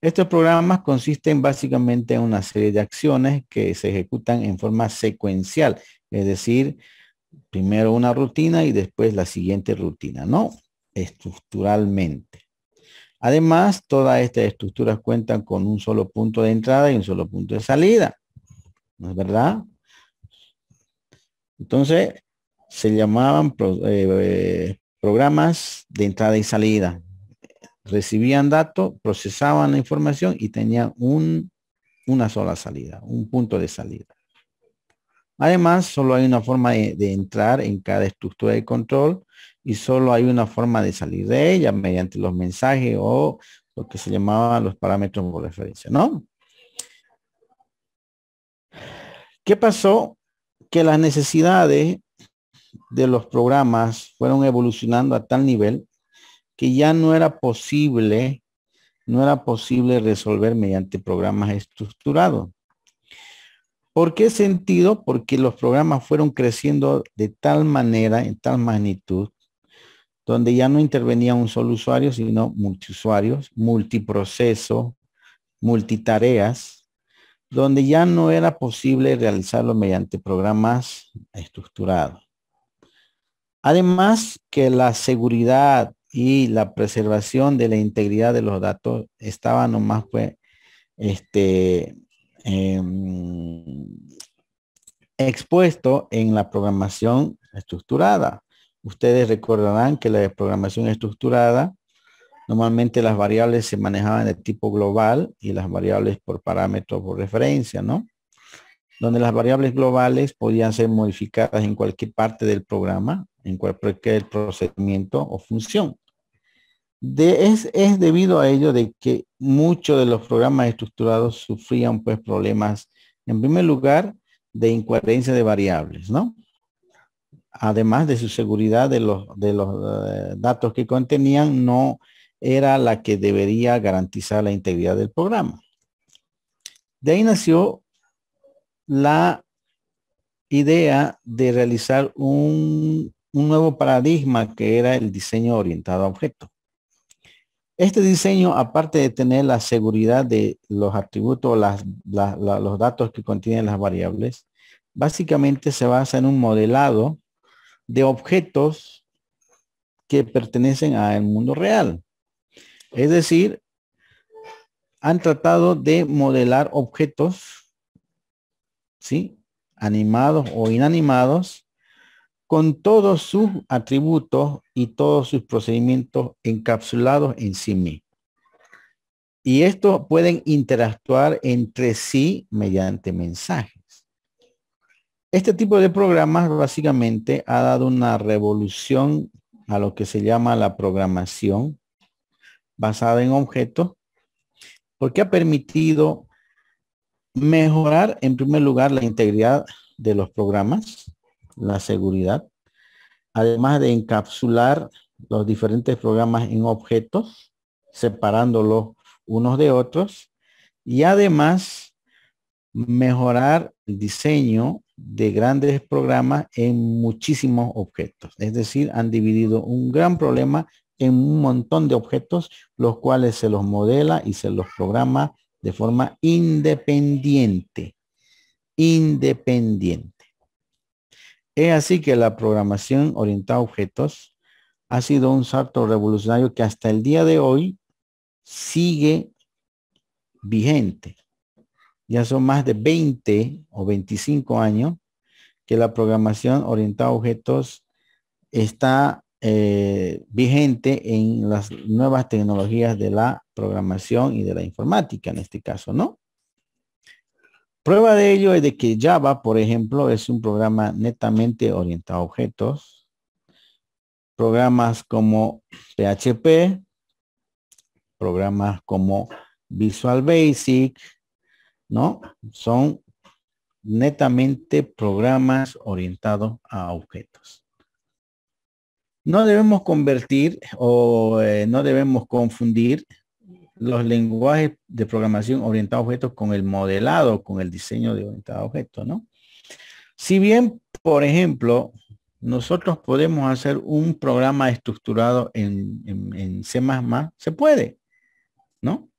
Estos programas consisten básicamente en una serie de acciones que se ejecutan en forma secuencial, es decir, primero una rutina y después la siguiente rutina, ¿no? Estructuralmente. Además, todas estas estructuras cuentan con un solo punto de entrada y un solo punto de salida. ¿No es verdad? Entonces, se llamaban eh, programas de entrada y salida. Recibían datos, procesaban la información y tenían una sola salida, un punto de salida. Además, solo hay una forma de entrar en cada estructura de control y solo hay una forma de salir de ella mediante los mensajes o lo que se llamaban los parámetros por referencia, ¿no? ¿Qué pasó? Que las necesidades de los programas fueron evolucionando a tal nivel que ya no era posible, no era posible resolver mediante programas estructurados. ¿Por qué sentido? Porque los programas fueron creciendo de tal manera, en tal magnitud, donde ya no intervenía un solo usuario, sino multiusuarios, multiproceso, multitareas, donde ya no era posible realizarlo mediante programas estructurados. Además que la seguridad y la preservación de la integridad de los datos estaba nomás pues este, em, expuesto en la programación estructurada. Ustedes recordarán que la programación estructurada, normalmente las variables se manejaban de tipo global y las variables por parámetro por referencia, ¿no? Donde las variables globales podían ser modificadas en cualquier parte del programa, en cualquier procedimiento o función. es, es, debido a ello de que muchos de los programas estructurados sufrían pues problemas, en primer lugar, de incoherencia de variables, ¿no? además de su seguridad de los, de los eh, datos que contenían, no era la que debería garantizar la integridad del programa. De ahí nació la idea de realizar un, nuevo paradigma que era el diseño orientado a objetos. Este diseño, aparte de tener la seguridad de los atributos, los datos que contienen las variables, básicamente se basa en un modelado de objetos que pertenecen al mundo real. Es decir, han tratado de modelar objetos, ¿sí? Animados o inanimados, con todos sus atributos y todos sus procedimientos encapsulados en sí mismo. Y estos pueden interactuar entre sí mediante mensajes. Este tipo de programas básicamente ha dado una revolución a lo que se llama la programación basada en objetos, porque ha permitido mejorar en primer lugar la integridad de los programas, la seguridad, además de encapsular los diferentes programas en objetos, separándolos unos de otros, y además mejorar el diseño de grandes programas en muchísimos objetos. Es decir, han dividido un gran problema en un montón de objetos, los cuales se los modela y se los programa de forma independiente. Independiente. Es así que la programación orientada a objetos ha sido un salto revolucionario que hasta el día de hoy sigue vigente ya son más de 20 o 25 años que la programación orientada a objetos está eh, vigente en las nuevas tecnologías de la programación y de la informática en este caso, ¿no? Prueba de ello es de que Java, por ejemplo, es un programa netamente orientado a objetos. Programas como PHP, programas como Visual Basic, ¿no? Son netamente programas orientados a objetos. No debemos convertir o eh, no debemos confundir los lenguajes de programación orientados a objetos con el modelado, con el diseño de orientado a objetos, ¿no? Si bien, por ejemplo, nosotros podemos hacer un programa estructurado en, en C++, se puede, ¿no?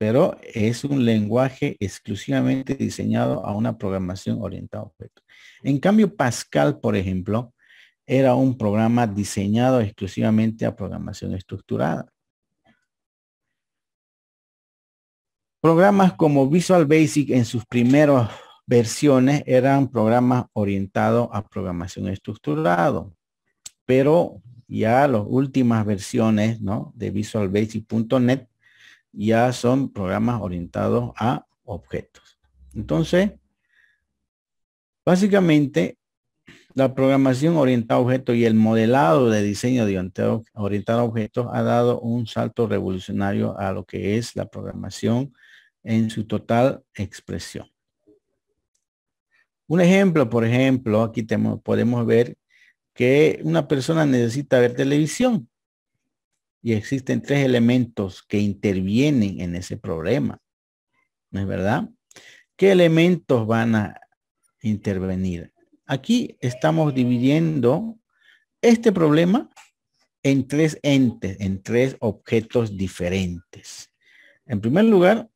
pero es un lenguaje exclusivamente diseñado a una programación orientada a objetos. En cambio, Pascal, por ejemplo, era un programa diseñado exclusivamente a programación estructurada. Programas como Visual Basic en sus primeras versiones eran programas orientados a programación estructurada, pero ya las últimas versiones de Visual Basic.net ya son programas orientados a objetos. Entonces, básicamente, la programación orientada a objetos y el modelado de diseño de orientado a objetos ha dado un salto revolucionario a lo que es la programación en su total expresión. Un ejemplo, por ejemplo, aquí tenemos, podemos ver que una persona necesita ver televisión y existen tres elementos que intervienen en ese problema. ¿No es verdad? ¿Qué elementos van a intervenir? Aquí estamos dividiendo este problema en tres entes, en tres objetos diferentes. En primer lugar,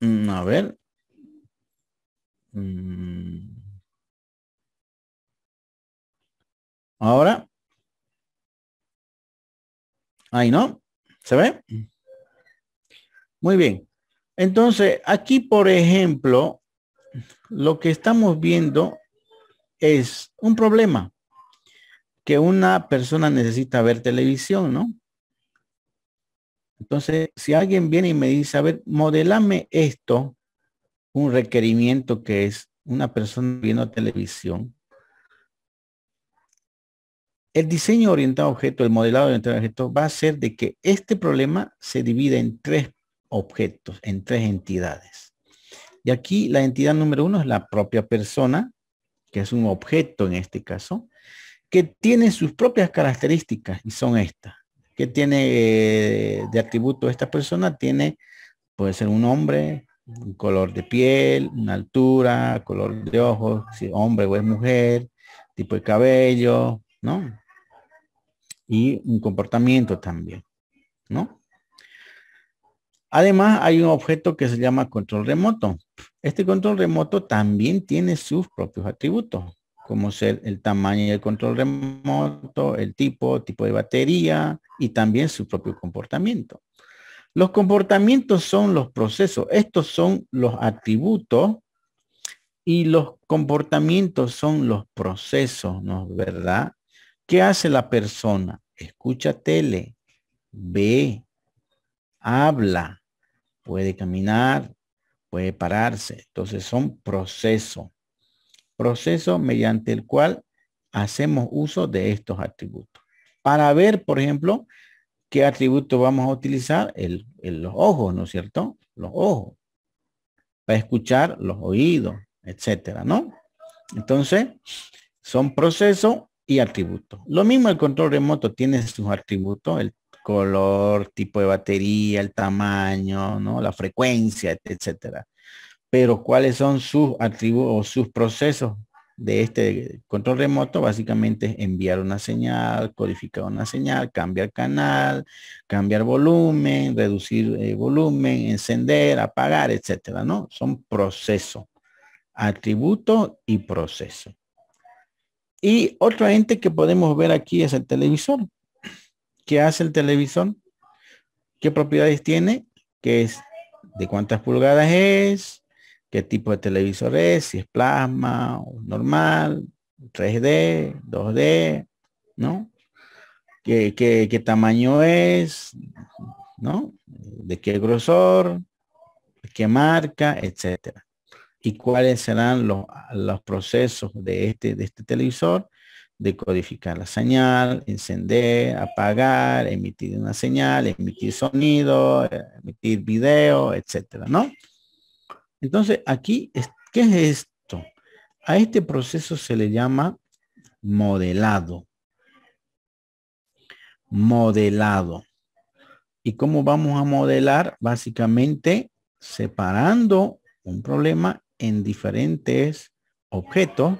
mm, a ver, Mm. Ahora. Ahí, ¿no? ¿Se ve? Muy bien. Entonces, aquí, por ejemplo, lo que estamos viendo es un problema. Que una persona necesita ver televisión, ¿no? Entonces, si alguien viene y me dice, a ver, modelame esto un requerimiento que es una persona viendo televisión. El diseño orientado a objeto, el modelado orientado a objeto, va a ser de que este problema se divide en tres objetos, en tres entidades. Y aquí la entidad número uno es la propia persona, que es un objeto en este caso, que tiene sus propias características y son estas. ¿Qué tiene eh, de atributo esta persona? Tiene, puede ser un hombre, un color de piel, una altura, color de ojos, si hombre o es mujer, tipo de cabello, ¿no? Y un comportamiento también, ¿no? Además, hay un objeto que se llama control remoto. Este control remoto también tiene sus propios atributos, como ser el tamaño del control remoto, el tipo, tipo de batería y también su propio comportamiento. Los comportamientos son los procesos. Estos son los atributos y los comportamientos son los procesos, ¿no es verdad? ¿Qué hace la persona? Escucha tele, ve, habla, puede caminar, puede pararse. Entonces son procesos. Proceso mediante el cual hacemos uso de estos atributos. Para ver, por ejemplo, ¿qué atributo vamos a utilizar? El, los ojos, ¿no es cierto? Los ojos. Para escuchar los oídos, etcétera, ¿no? Entonces, son proceso y atributos. Lo mismo el control remoto tiene sus atributos, el color, tipo de batería, el tamaño, ¿no? La frecuencia, etcétera. Pero, ¿cuáles son sus atributos o sus procesos de este control remoto básicamente enviar una señal, codificar una señal, cambiar canal, cambiar volumen, reducir eh, volumen, encender, apagar, etcétera, ¿no? Son proceso, atributo y proceso. Y otro ente que podemos ver aquí es el televisor. ¿Qué hace el televisor? ¿Qué propiedades tiene? ¿Qué es? ¿De cuántas pulgadas es? qué tipo de televisor es, si es plasma, normal, 3D, 2D, ¿no? ¿Qué, tamaño es, ¿no? ¿De qué grosor? qué marca? Etcétera. ¿Y cuáles serán los, los procesos de este, de este televisor? de codificar la señal, encender, apagar, emitir una señal, emitir sonido, emitir video, etcétera, ¿no? Entonces, aquí, ¿qué es esto? A este proceso se le llama modelado. Modelado. ¿Y cómo vamos a modelar? Básicamente separando un problema en diferentes objetos,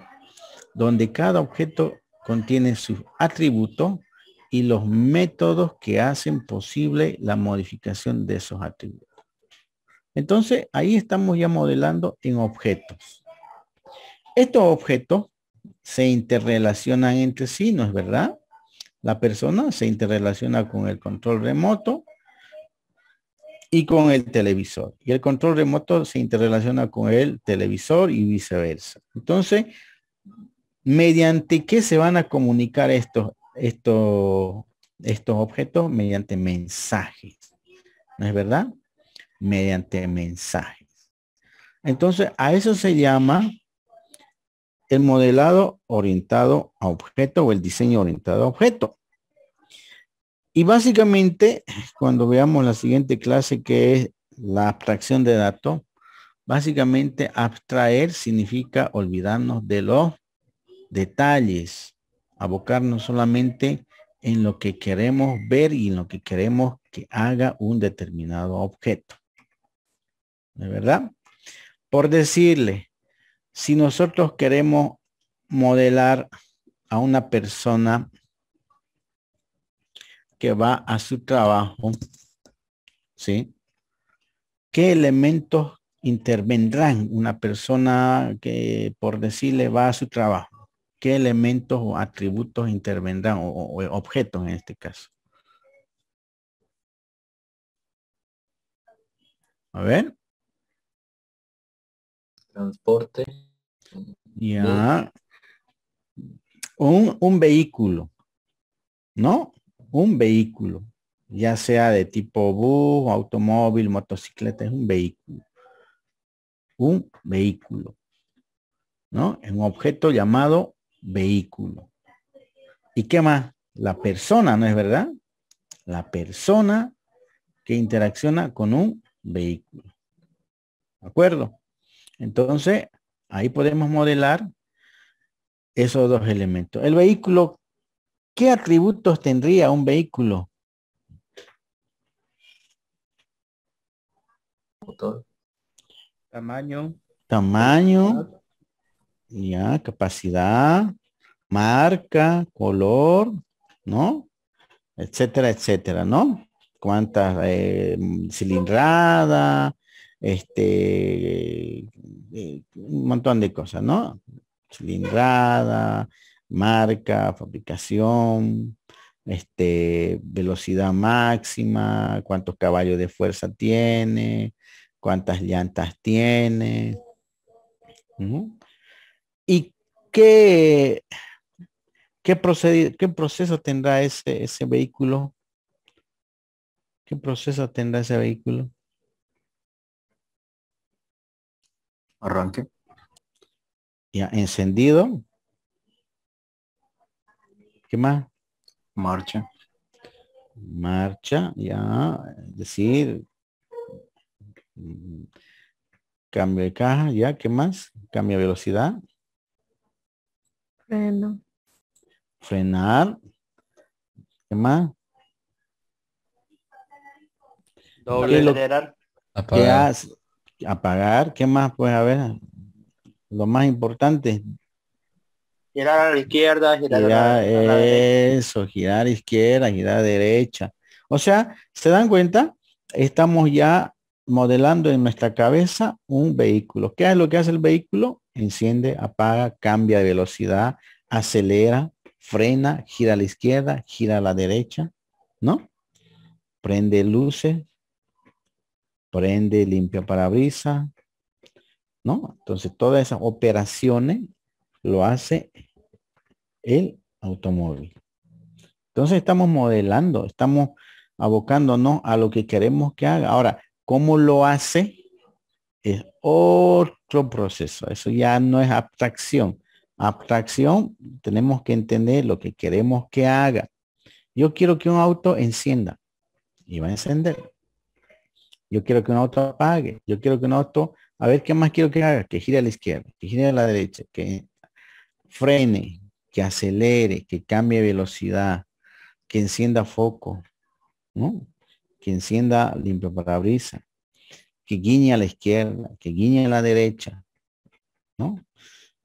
donde cada objeto contiene sus atributos y los métodos que hacen posible la modificación de esos atributos. Entonces, ahí estamos ya modelando en objetos. Estos objetos se interrelacionan entre sí, ¿no es verdad? La persona se interrelaciona con el control remoto y con el televisor. Y el control remoto se interrelaciona con el televisor y viceversa. Entonces, ¿mediante qué se van a comunicar estos, estos, estos objetos? Mediante mensajes. ¿No es verdad? mediante mensajes. Entonces, a eso se llama el modelado orientado a objeto o el diseño orientado a objeto. Y básicamente, cuando veamos la siguiente clase que es la abstracción de datos, básicamente abstraer significa olvidarnos de los detalles, abocarnos solamente en lo que queremos ver y en lo que queremos que haga un determinado objeto. ¿verdad? Por decirle, si nosotros queremos modelar a una persona que va a su trabajo, ¿sí? ¿Qué elementos intervendrán una persona que, por decirle, va a su trabajo? ¿Qué elementos o atributos intervendrán o, o objetos en este caso? A ver transporte. Ya. Un, un vehículo, ¿no? Un vehículo, ya sea de tipo bus, automóvil, motocicleta, es un vehículo. Un vehículo, ¿no? Es un objeto llamado vehículo. ¿Y qué más? La persona, ¿no es verdad? La persona que interacciona con un vehículo. ¿De acuerdo? Entonces, ahí podemos modelar esos dos elementos. El vehículo, ¿qué atributos tendría un vehículo? Tamaño. Tamaño. Ya, capacidad, marca, color, ¿no? Etcétera, etcétera, ¿no? Cuántas eh, cilindrada, este, eh, un montón de cosas, ¿no? Cilindrada, marca, fabricación, este, velocidad máxima, cuántos caballos de fuerza tiene, cuántas llantas tiene. ¿Y qué, qué, qué proceso tendrá ese, ese vehículo? ¿Qué proceso tendrá ese vehículo? Arranque. Ya, encendido. ¿Qué más? Marcha. Marcha, ya, decir, mm, cambio de caja, ya, ¿qué más? Cambia velocidad. Freno. Frenar. ¿Qué más? Doble acelerar. Apagar apagar, ¿qué más? Pues a ver, lo más importante. Girar a la izquierda, girar, a, la, derecha. Eso, girar izquierda, girar derecha. O sea, ¿se dan cuenta? Estamos ya modelando en nuestra cabeza un vehículo. ¿Qué es lo que hace el vehículo? Enciende, apaga, cambia de velocidad, acelera, frena, gira a la izquierda, gira a la derecha, ¿no? Prende luces, prende, limpia parabrisas, ¿no? Entonces todas esas operaciones lo hace el automóvil. Entonces estamos modelando, estamos abocándonos a lo que queremos que haga. Ahora, ¿cómo lo hace? Es otro proceso. Eso ya no es abstracción. Abstracción, tenemos que entender lo que queremos que haga. Yo quiero que un auto encienda y va a encender yo quiero que un auto apague, yo quiero que un auto, a ver, ¿qué más quiero que haga? Que gire a la izquierda, que gire a la derecha, que frene, que acelere, que cambie velocidad, que encienda foco, ¿no? Que encienda limpio brisa, que guiñe a la izquierda, que guiñe a la derecha, ¿no?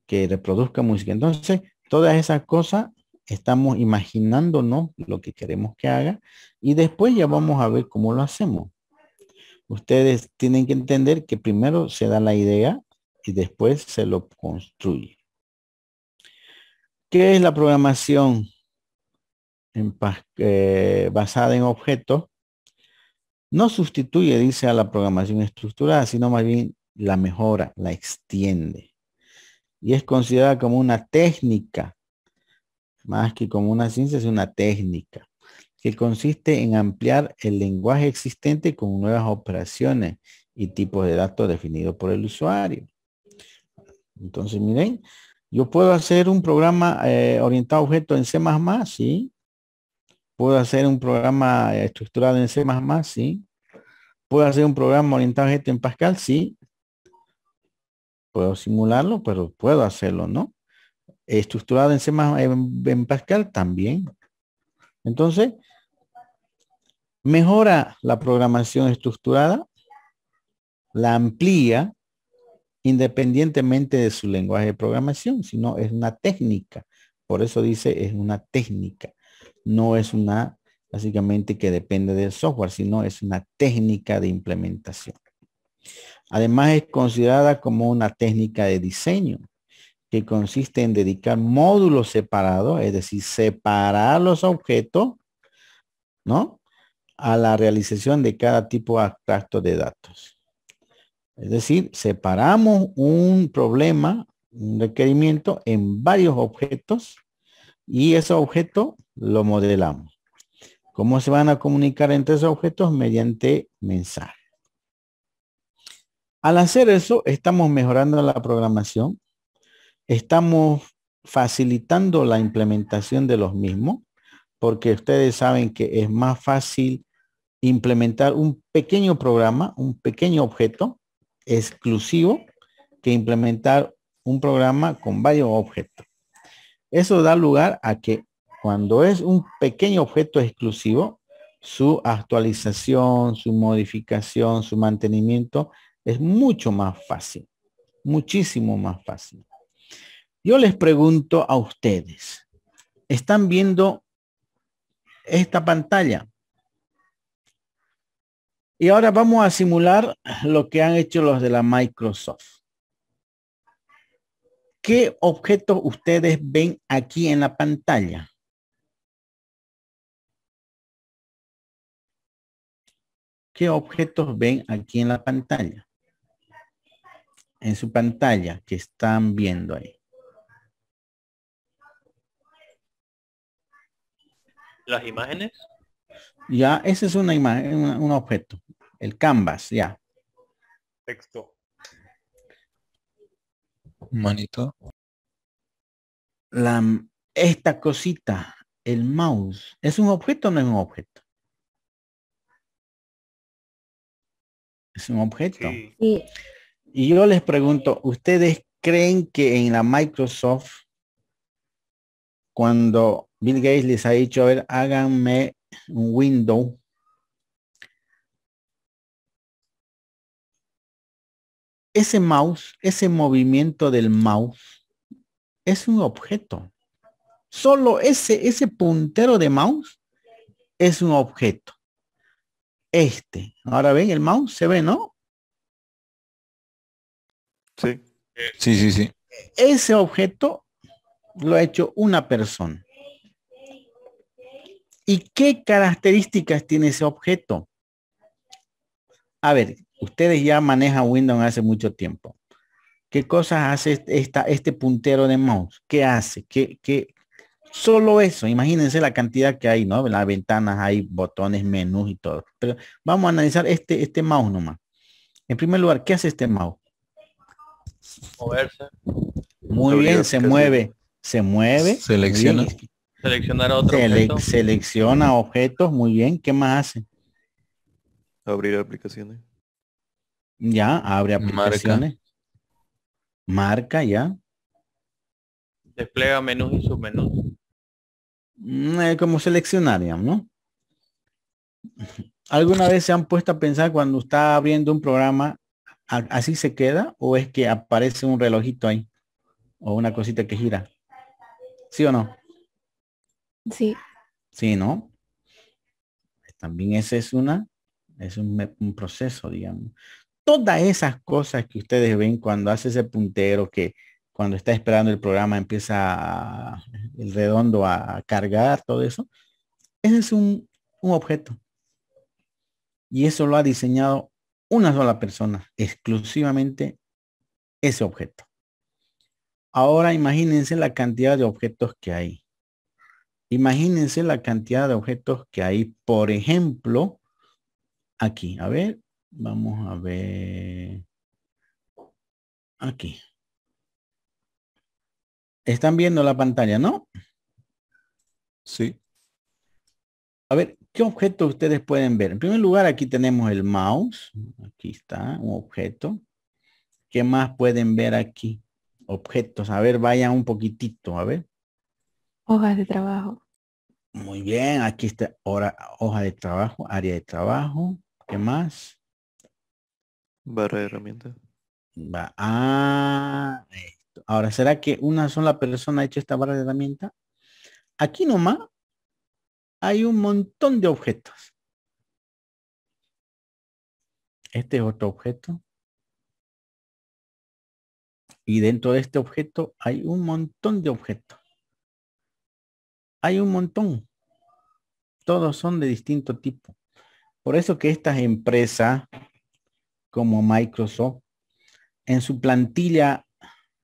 Que reproduzca música. Entonces, todas esas cosas estamos imaginándonos lo que queremos que haga y después ya vamos a ver cómo lo hacemos ustedes tienen que entender que primero se da la idea y después se lo construye. ¿Qué es la programación eh, basada en objetos? No sustituye, dice, a la programación estructurada, sino más bien la mejora, la extiende. Y es considerada como una técnica, más que como una ciencia, es una técnica que consiste en ampliar el lenguaje existente con nuevas operaciones y tipos de datos definidos por el usuario. Entonces, miren, yo puedo hacer un programa eh, orientado a objetos en C++, sí. Puedo hacer un programa estructurado en C++, sí. Puedo hacer un programa orientado a objetos en Pascal, sí. Puedo simularlo, pero puedo hacerlo, ¿no? Estructurado en C++, en Pascal también. Entonces, mejora la programación estructurada, la amplía independientemente de su lenguaje de programación, sino es una técnica. Por eso dice es una técnica. No es una, básicamente, que depende del software, sino es una técnica de implementación. Además, es considerada como una técnica de diseño que consiste en dedicar módulos separados, es decir, separar los objetos, ¿no? a la realización de cada tipo de abstracto de datos. Es decir, separamos un problema, un requerimiento en varios objetos y ese objeto lo modelamos. ¿Cómo se van a comunicar entre esos objetos? Mediante mensaje. Al hacer eso, estamos mejorando la programación, estamos facilitando la implementación de los mismos porque ustedes saben que es más fácil implementar un pequeño programa, un pequeño objeto exclusivo que implementar un programa con varios objetos. Eso da lugar a que cuando es un pequeño objeto exclusivo, su actualización, su modificación, su mantenimiento es mucho más fácil, muchísimo más fácil. Yo les pregunto a ustedes, ¿están viendo esta pantalla. Y ahora vamos a simular lo que han hecho los de la Microsoft. ¿Qué objetos ustedes ven aquí en la pantalla? ¿Qué objetos ven aquí en la pantalla? En su pantalla que están viendo ahí. las imágenes. Ya, ese es una imagen, un objeto. El canvas, ya. Texto. Manito. La, esta cosita, el mouse, ¿es un objeto no es un objeto? Es un objeto. Y yo les pregunto, ¿ustedes creen que en la Microsoft, cuando Bill Gates les ha dicho, a ver, háganme un window ese mouse, ese movimiento del mouse es un objeto. Solo ese, ese puntero de mouse es un objeto. Este. Ahora ven, el mouse se ve, ¿no? Sí. Sí, sí, sí. Ese objeto lo ha hecho una persona. ¿Y qué características tiene ese objeto? A ver, ustedes ya manejan Windows hace mucho tiempo. ¿Qué cosas hace este, esta, este puntero de mouse? ¿Qué hace? ¿Qué, qué? Solo eso, imagínense la cantidad que hay, ¿no? Las ventanas, hay botones, menús y todo. Pero vamos a analizar este, este mouse nomás. En primer lugar, ¿qué hace este mouse? Moverse. Muy bien, se mueve. Se mueve. Selecciona. Seleccionar otro Selecciona objetos, muy bien. ¿Qué más hace? Abrir aplicaciones. Ya, abre aplicaciones. Marca, ya. Despliega menús y submenús. Mm, es eh, como seleccionar, ¿no? ¿Alguna vez se han puesto a pensar cuando está abriendo un programa, así se queda o es que aparece un relojito ahí o una cosita que gira? ¿Sí o no? Sí. Sí, ¿no? También ese es una, es un, proceso, digamos. Todas esas cosas que ustedes ven cuando hace ese puntero que cuando está esperando el programa empieza el redondo a, cargar todo eso, ese es un objeto. Y eso lo ha diseñado una sola persona, exclusivamente ese objeto. Ahora imagínense la cantidad de objetos que hay. Imagínense la cantidad de objetos que hay. Por ejemplo, aquí. A ver, vamos a ver. Aquí. ¿Están viendo la pantalla, no? Sí. A ver, ¿qué objetos ustedes pueden ver? En primer lugar, aquí tenemos el mouse. Aquí está un objeto. ¿Qué más pueden ver aquí? Objetos. A ver, vaya un poquitito. A ver. Hojas de trabajo. Muy bien, aquí está ahora hoja de trabajo, área de trabajo. ¿Qué más? Barra de herramientas. Ah, Ahora, ¿será que una sola persona ha hecho esta barra de herramientas? Aquí nomás hay un montón de objetos. Este es otro objeto. Y dentro de este objeto hay un montón de objetos. Hay un montón. Todos son de distinto tipo. Por eso que estas empresas como Microsoft en su plantilla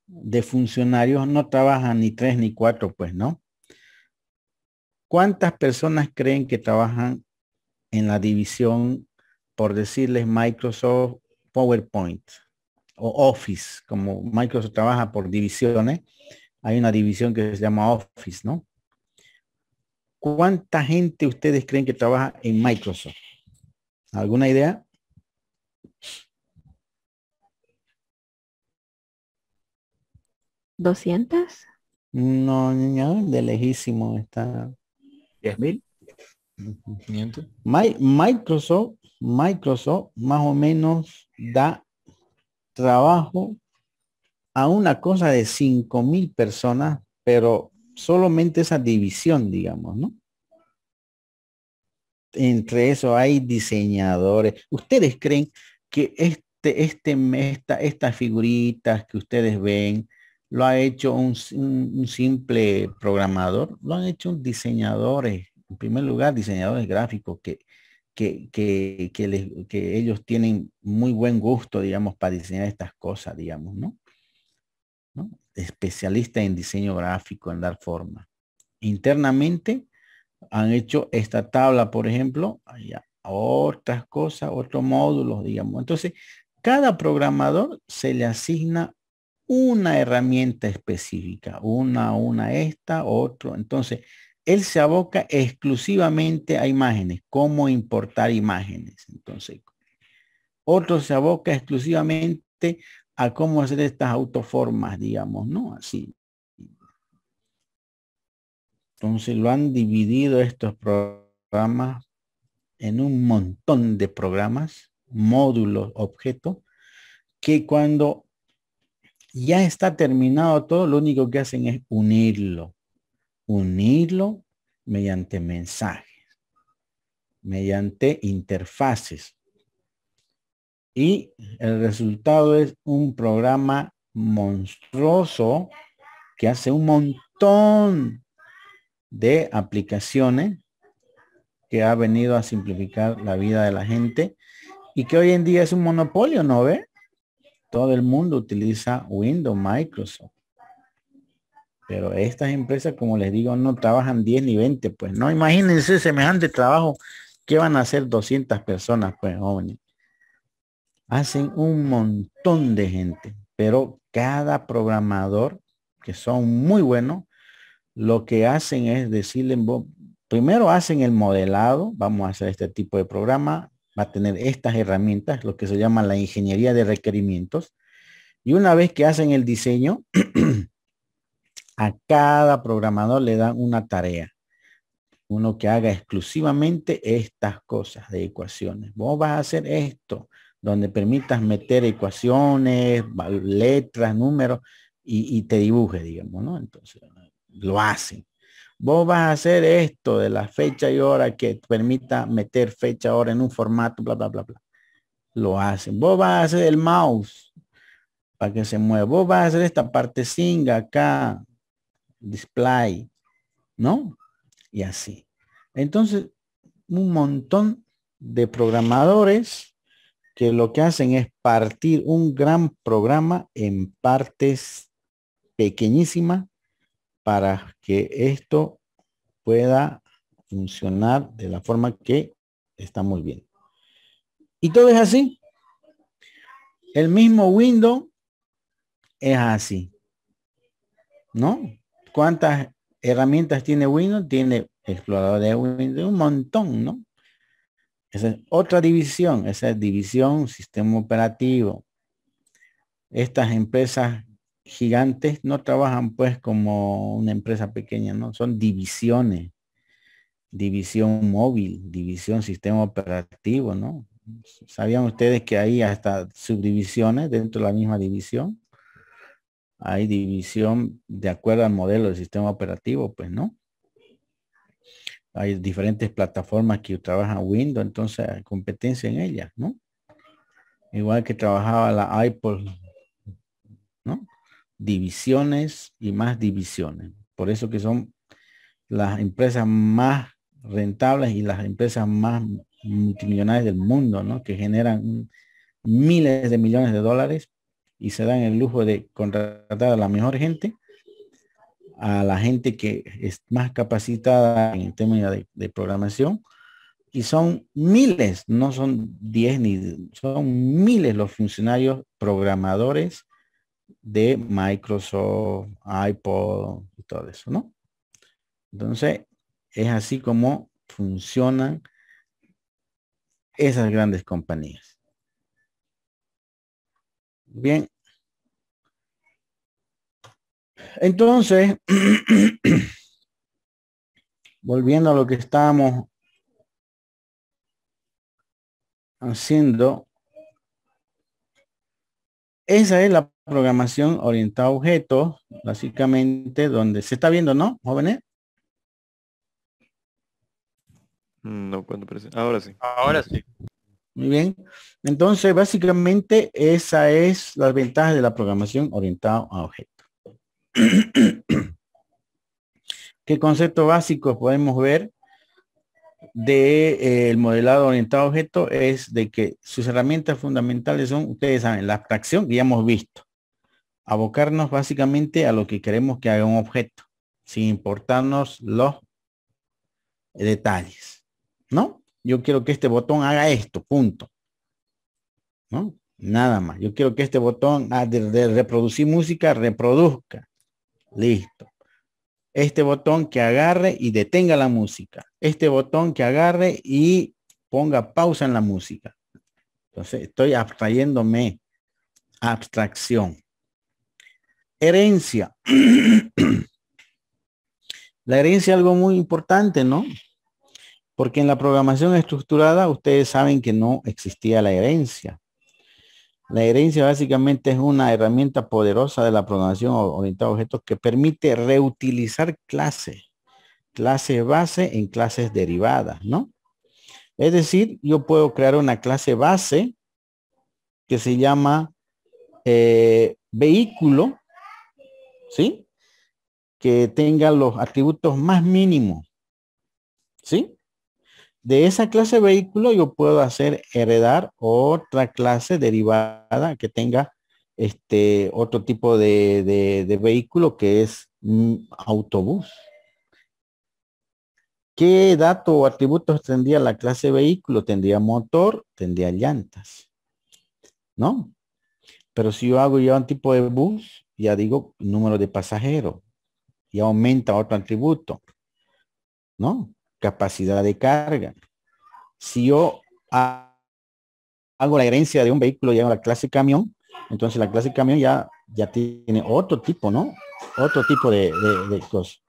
de funcionarios no trabajan ni tres ni cuatro, pues no. ¿Cuántas personas creen que trabajan en la división, por decirles Microsoft PowerPoint o Office, como Microsoft trabaja por divisiones? Hay una división que se llama Office, ¿no? ¿Cuánta gente ustedes creen que trabaja en Microsoft? ¿Alguna idea? ¿200? No, niña, de lejísimo está. ¿10 mil? Microsoft, Microsoft más o menos da trabajo a una cosa de 5 mil personas, pero solamente esa división, digamos, ¿no? Entre eso hay diseñadores. ¿Ustedes creen que este, este, esta, estas figuritas que ustedes ven lo ha hecho un, simple programador? Lo han hecho diseñadores, en primer lugar, diseñadores gráficos que, que, que, que, ellos tienen muy buen gusto, digamos, para diseñar estas cosas, digamos, ¿No? especialista en diseño gráfico, en dar forma. Internamente han hecho esta tabla, por ejemplo, allá, otras cosas, otros módulos, digamos. Entonces, cada programador se le asigna una herramienta específica, una, una, esta, otro. Entonces, él se aboca exclusivamente a imágenes, cómo importar imágenes. Entonces, otro se aboca exclusivamente a cómo hacer estas autoformas, digamos, ¿no? Así. Entonces lo han dividido estos programas en un montón de programas, módulos, objetos, que cuando ya está terminado todo, lo único que hacen es unirlo, unirlo mediante mensajes, mediante interfaces. Y el resultado es un programa monstruoso que hace un montón de aplicaciones que ha venido a simplificar la vida de la gente y que hoy en día es un monopolio, ¿no ve? Todo el mundo utiliza Windows, Microsoft. Pero estas empresas, como les digo, no trabajan 10 ni 20, pues no, imagínense semejante trabajo que van a hacer 200 personas, pues jóvenes hacen un montón de gente, pero cada programador, que son muy buenos, lo que hacen es decirle, primero hacen el modelado, vamos a hacer este tipo de programa, va a tener estas herramientas, lo que se llama la ingeniería de requerimientos. Y una vez que hacen el diseño, a cada programador le dan una tarea. Uno que haga exclusivamente estas cosas de ecuaciones. Vos vas a hacer esto donde permitas meter ecuaciones, letras, números y, te dibuje, digamos, ¿no? Entonces, lo hacen. Vos vas a hacer esto de la fecha y hora que permita meter fecha, hora en un formato, bla, bla, bla, bla. Lo hacen. Vos vas a hacer el mouse para que se mueva. Vos vas a hacer esta parte singa acá, display, ¿no? Y así. Entonces, un montón de programadores que lo que hacen es partir un gran programa en partes pequeñísimas para que esto pueda funcionar de la forma que estamos viendo. Y todo es así. El mismo Windows es así. ¿No? ¿Cuántas herramientas tiene Windows? Tiene explorador de un montón, ¿no? Esa es otra división, esa es división, sistema operativo. Estas empresas gigantes no trabajan pues como una empresa pequeña, ¿no? Son divisiones. División móvil, división sistema operativo, ¿no? ¿Sabían ustedes que hay hasta subdivisiones dentro de la misma división? Hay división de acuerdo al modelo del sistema operativo, pues, ¿no? Hay diferentes plataformas que trabajan Windows, entonces hay competencia en ellas, ¿no? Igual que trabajaba la Apple, ¿no? Divisiones y más divisiones. Por eso que son las empresas más rentables y las empresas más multimillonarias del mundo, ¿no? Que generan miles de millones de dólares y se dan el lujo de contratar a la mejor gente a la gente que es más capacitada en el de, de programación y son miles, no son 10 ni son miles los funcionarios programadores de Microsoft, iPod y todo eso, ¿no? Entonces, es así como funcionan esas grandes compañías. Bien, entonces, volviendo a lo que estábamos haciendo, esa es la programación orientada a objetos, básicamente donde se está viendo, ¿no, jóvenes? No, cuando Ahora sí. Ahora sí. Muy bien. Entonces, básicamente, esa es la ventaja de la programación orientada a objetos. ¿Qué concepto básico podemos ver del de, eh, modelado orientado a objeto? Es de que sus herramientas fundamentales son, ustedes saben, la abstracción que ya hemos visto. Abocarnos básicamente a lo que queremos que haga un objeto, sin importarnos los detalles. ¿No? Yo quiero que este botón haga esto, punto. ¿No? Nada más. Yo quiero que este botón ah, de reproducir música reproduzca. Listo. Este botón que agarre y detenga la música. Este botón que agarre y ponga pausa en la música. Entonces estoy abstrayéndome. Abstracción. Herencia. la herencia es algo muy importante, ¿no? Porque en la programación estructurada ustedes saben que no existía la herencia. La herencia básicamente es una herramienta poderosa de la programación orientada a objetos que permite reutilizar clases, clases base en clases derivadas, ¿no? Es decir, yo puedo crear una clase base que se llama eh, vehículo, ¿sí? Que tenga los atributos más mínimos, ¿sí? De esa clase de vehículo yo puedo hacer heredar otra clase derivada que tenga este otro tipo de, vehículo que es un autobús. ¿Qué dato o atributos tendría la clase de vehículo? Tendría motor, tendría llantas. ¿No? Pero si yo hago ya un tipo de bus, ya digo número de pasajeros. Y aumenta otro atributo. ¿No? capacidad de carga. Si yo hago la herencia de un vehículo y hago la clase camión, entonces la clase camión ya, ya tiene otro tipo, ¿no? Otro tipo de, de, de cosas.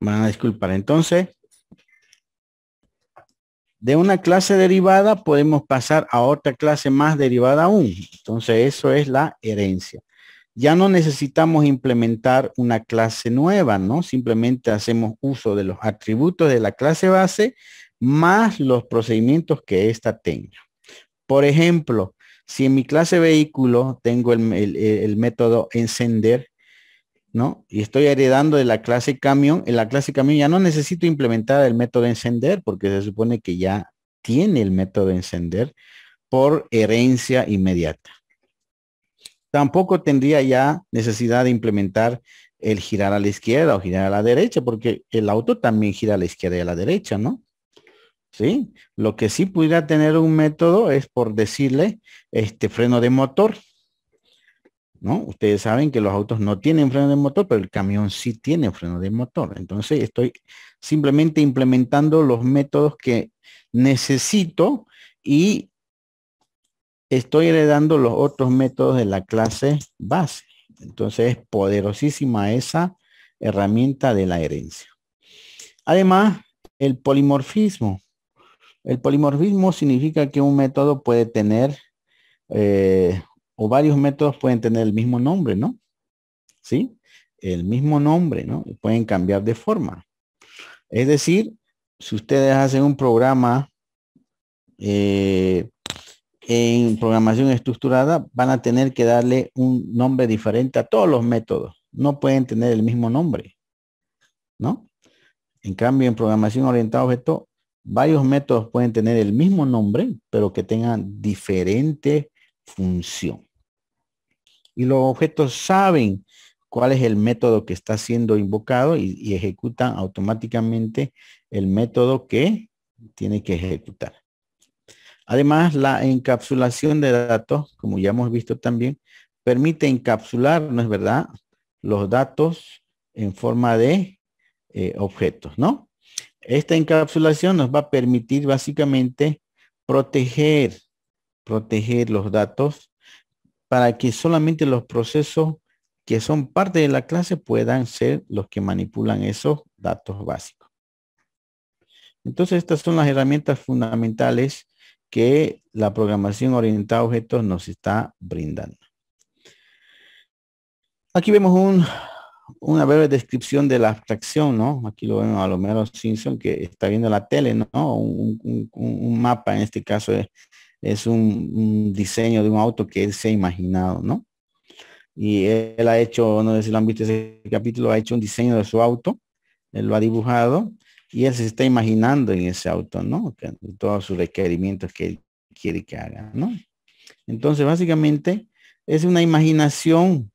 van a disculpar. Entonces, de una clase derivada podemos pasar a otra clase más derivada aún. Entonces, eso es la herencia. Ya no necesitamos implementar una clase nueva, ¿no? Simplemente hacemos uso de los atributos de la clase base más los procedimientos que ésta tenga. Por ejemplo, si en mi clase vehículo tengo el método encender, ¿no? Y estoy heredando de la clase camión. En la clase camión ya no necesito implementar el método encender porque se supone que ya tiene el método de encender por herencia inmediata. Tampoco tendría ya necesidad de implementar el girar a la izquierda o girar a la derecha porque el auto también gira a la izquierda y a la derecha, ¿no? ¿Sí? Lo que sí pudiera tener un método es por decirle este freno de motor, ¿no? Ustedes saben que los autos no tienen freno de motor, pero el camión sí tiene freno de motor. Entonces estoy simplemente implementando los métodos que necesito y estoy heredando los otros métodos de la clase base. Entonces es poderosísima esa herramienta de la herencia. Además, el polimorfismo. El polimorfismo significa que un método puede tener eh, o varios métodos pueden tener el mismo nombre, ¿no? ¿Sí? El mismo nombre, ¿no? Pueden cambiar de forma. Es decir, si ustedes hacen un programa eh, en programación estructurada, van a tener que darle un nombre diferente a todos los métodos. No pueden tener el mismo nombre, ¿no? En cambio, en programación orientada a objeto, varios métodos pueden tener el mismo nombre, pero que tengan diferente función y los objetos saben cuál es el método que está siendo invocado y, ejecutan automáticamente el método que tiene que ejecutar. Además, la encapsulación de datos, como ya hemos visto también, permite encapsular, ¿no es verdad?, los datos en forma de eh, objetos, ¿no? Esta encapsulación nos va a permitir básicamente proteger, proteger los datos para que solamente los procesos que son parte de la clase puedan ser los que manipulan esos datos básicos. Entonces, estas son las herramientas fundamentales que la programación orientada a objetos nos está brindando. Aquí vemos una breve descripción de la abstracción, ¿no? Aquí lo vemos a lo menos Simpson que está viendo la tele, ¿no? Un, un mapa, en este caso es es un, diseño de un auto que él se ha imaginado, ¿no? Y él, ha hecho, no sé si lo han visto ese capítulo, ha hecho un diseño de su auto, él lo ha dibujado y él se está imaginando en ese auto, ¿no? Todos sus requerimientos que él quiere que haga, ¿no? Entonces, básicamente, es una imaginación,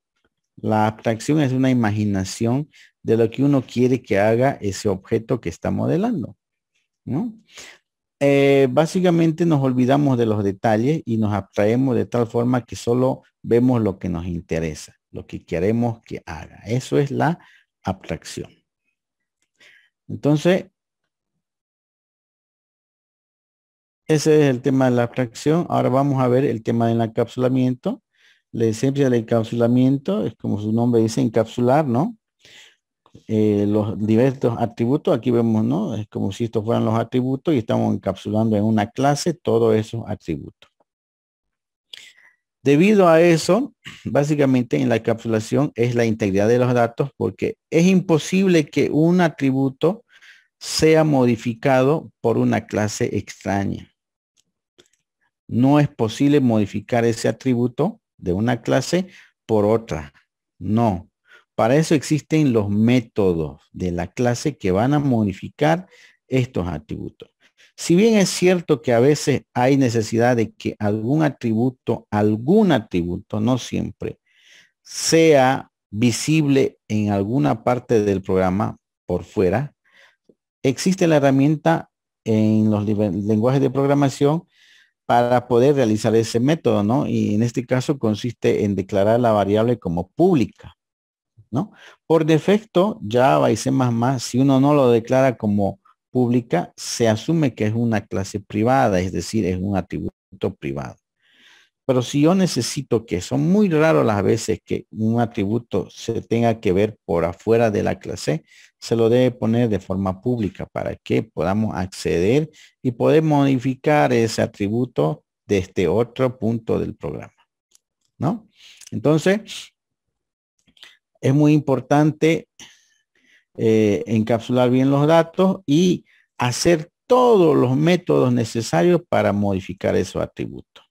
la abstracción es una imaginación de lo que uno quiere que haga ese objeto que está modelando, ¿no? Eh, básicamente nos olvidamos de los detalles y nos abstraemos de tal forma que solo vemos lo que nos interesa, lo que queremos que haga. Eso es la abstracción. Entonces, ese es el tema de la abstracción. Ahora vamos a ver el tema del encapsulamiento. La esencia del encapsulamiento es como su nombre dice, encapsular, ¿no? Eh, los diversos atributos. Aquí vemos, ¿no? Es como si estos fueran los atributos y estamos encapsulando en una clase todos esos atributos. Debido a eso, básicamente en la encapsulación es la integridad de los datos porque es imposible que un atributo sea modificado por una clase extraña. No es posible modificar ese atributo de una clase por otra. No, para eso existen los métodos de la clase que van a modificar estos atributos. Si bien es cierto que a veces hay necesidad de que algún atributo, algún atributo, no siempre, sea visible en alguna parte del programa por fuera, existe la herramienta en los lenguajes de programación para poder realizar ese método, ¿no? Y en este caso consiste en declarar la variable como pública. Por defecto, Java y C++, si uno no lo declara como pública, se asume que es una clase privada, es decir, es un atributo privado. Pero si yo necesito que son muy raras las veces que un atributo se tenga que ver por afuera de la clase, se lo debe poner de forma pública para que podamos acceder y poder modificar ese atributo desde otro punto del programa. ¿No? Entonces, es muy importante eh, encapsular bien los datos y hacer todos los métodos necesarios para modificar esos atributos.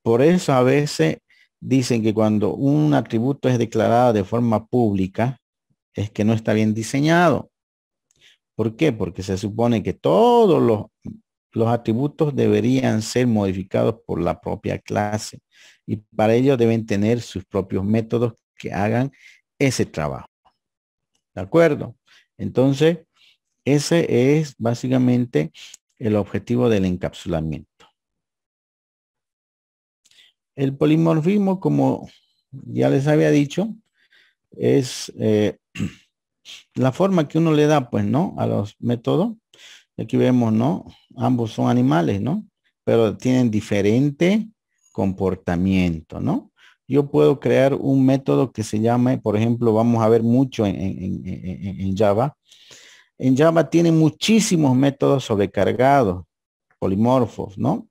Por eso a veces dicen que cuando un atributo es declarado de forma pública, es que no está bien diseñado. ¿Por qué? Porque se supone que todos los, los atributos deberían ser modificados por la propia clase y para ello deben tener sus propios métodos que hagan ese trabajo. ¿De acuerdo? Entonces, ese es básicamente el objetivo del encapsulamiento. El polimorfismo, como ya les había dicho, es eh, la forma que uno le da, pues, ¿no? A los métodos. Aquí vemos, ¿no? Ambos son animales, ¿no? Pero tienen diferente comportamiento, ¿no? yo puedo crear un método que se llame, por ejemplo, vamos a ver mucho en, Java. En Java tiene muchísimos métodos sobrecargados, polimorfos, ¿no?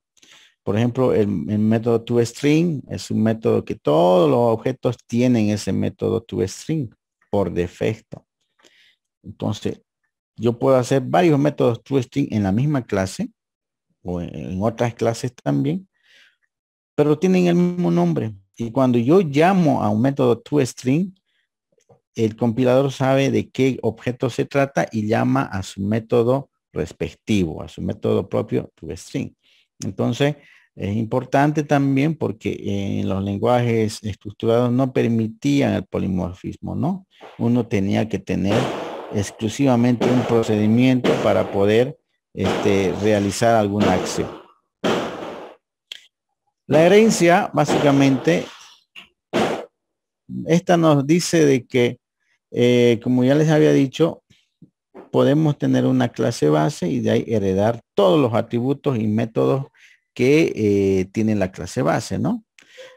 Por ejemplo, el, método toString es un método que todos los objetos tienen ese método toString por defecto. Entonces, yo puedo hacer varios métodos toString en la misma clase o en otras clases también, pero tienen el mismo nombre. Y cuando yo llamo a un método toString, el compilador sabe de qué objeto se trata y llama a su método respectivo, a su método propio toString. Entonces, es importante también porque en eh, los lenguajes estructurados no permitían el polimorfismo, ¿no? Uno tenía que tener exclusivamente un procedimiento para poder este, realizar alguna acción. La herencia, básicamente, esta nos dice de que, eh, como ya les había dicho, podemos tener una clase base y de ahí heredar todos los atributos y métodos que eh, tiene la clase base, ¿no?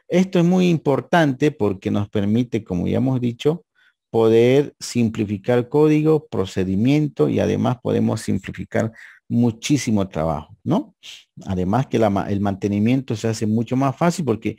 Esto es muy importante porque nos permite, como ya hemos dicho, poder simplificar código, procedimiento y además podemos simplificar muchísimo trabajo, ¿no? Además que el mantenimiento se hace mucho más fácil porque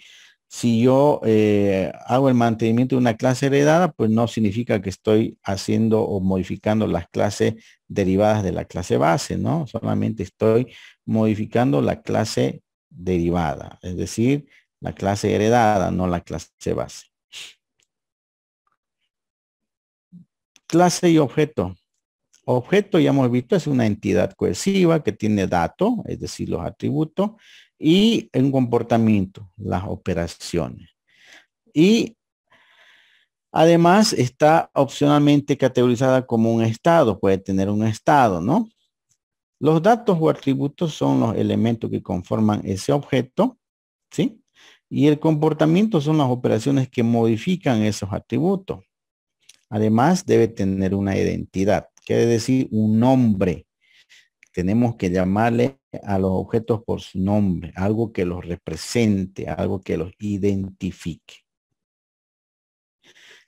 si yo eh, hago el mantenimiento de una clase heredada, pues no significa que estoy haciendo o modificando las clases derivadas de la clase base, ¿no? Solamente estoy modificando la clase derivada, es decir, la clase heredada, no la clase base. Clase y objeto. Objeto, ya hemos visto, es una entidad cohesiva que tiene datos, es decir, los atributos, y un comportamiento, las operaciones. Y además está opcionalmente categorizada como un estado, puede tener un estado, ¿no? Los datos o atributos son los elementos que conforman ese objeto, ¿sí? Y el comportamiento son las operaciones que modifican esos atributos. Además, debe tener una identidad quiere decir un nombre. Tenemos que llamarle a los objetos por su nombre, algo que los represente, algo que los identifique.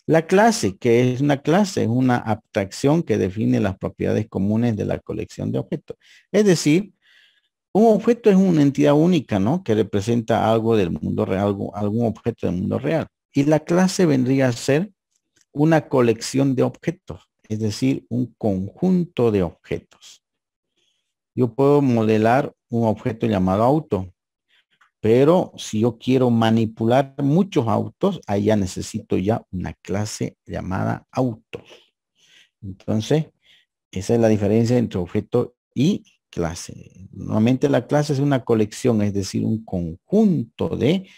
La clase, que es una clase, es una abstracción que define las propiedades comunes de la colección de objetos. Es decir, un objeto es una entidad única, ¿no? Que representa algo del mundo real, algún objeto del mundo real. Y la clase vendría a ser una colección de objetos es decir, un conjunto de objetos. Yo puedo modelar un objeto llamado auto, pero si yo quiero manipular muchos autos, ya necesito ya una clase llamada autos. Entonces, esa es la diferencia entre objeto y clase. Normalmente la clase es una colección, es decir, un conjunto de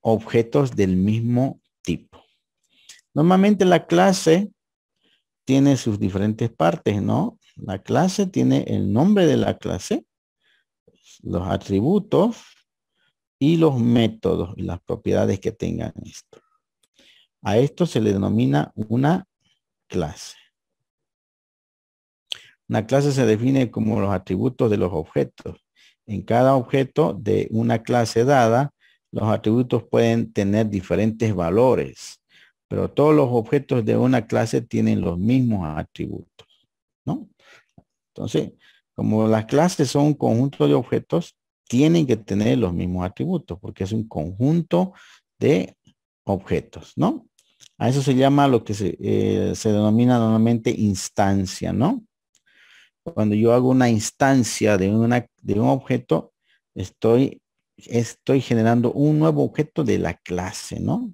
objetos del mismo tipo. Normalmente la clase tiene sus diferentes partes, ¿no? La clase tiene el nombre de la clase, los atributos y los métodos y las propiedades que tengan esto. A esto se le denomina una clase. Una clase se define como los atributos de los objetos. En cada objeto de una clase dada, los atributos pueden tener diferentes valores pero todos los objetos de una clase tienen los mismos atributos, ¿no? Entonces, como las clases son un conjunto de objetos, tienen que tener los mismos atributos, porque es un conjunto de objetos, ¿no? A eso se llama lo que se, eh, se denomina normalmente instancia, ¿no? Cuando yo hago una instancia de, una, de un objeto, estoy, estoy generando un nuevo objeto de la clase, ¿no?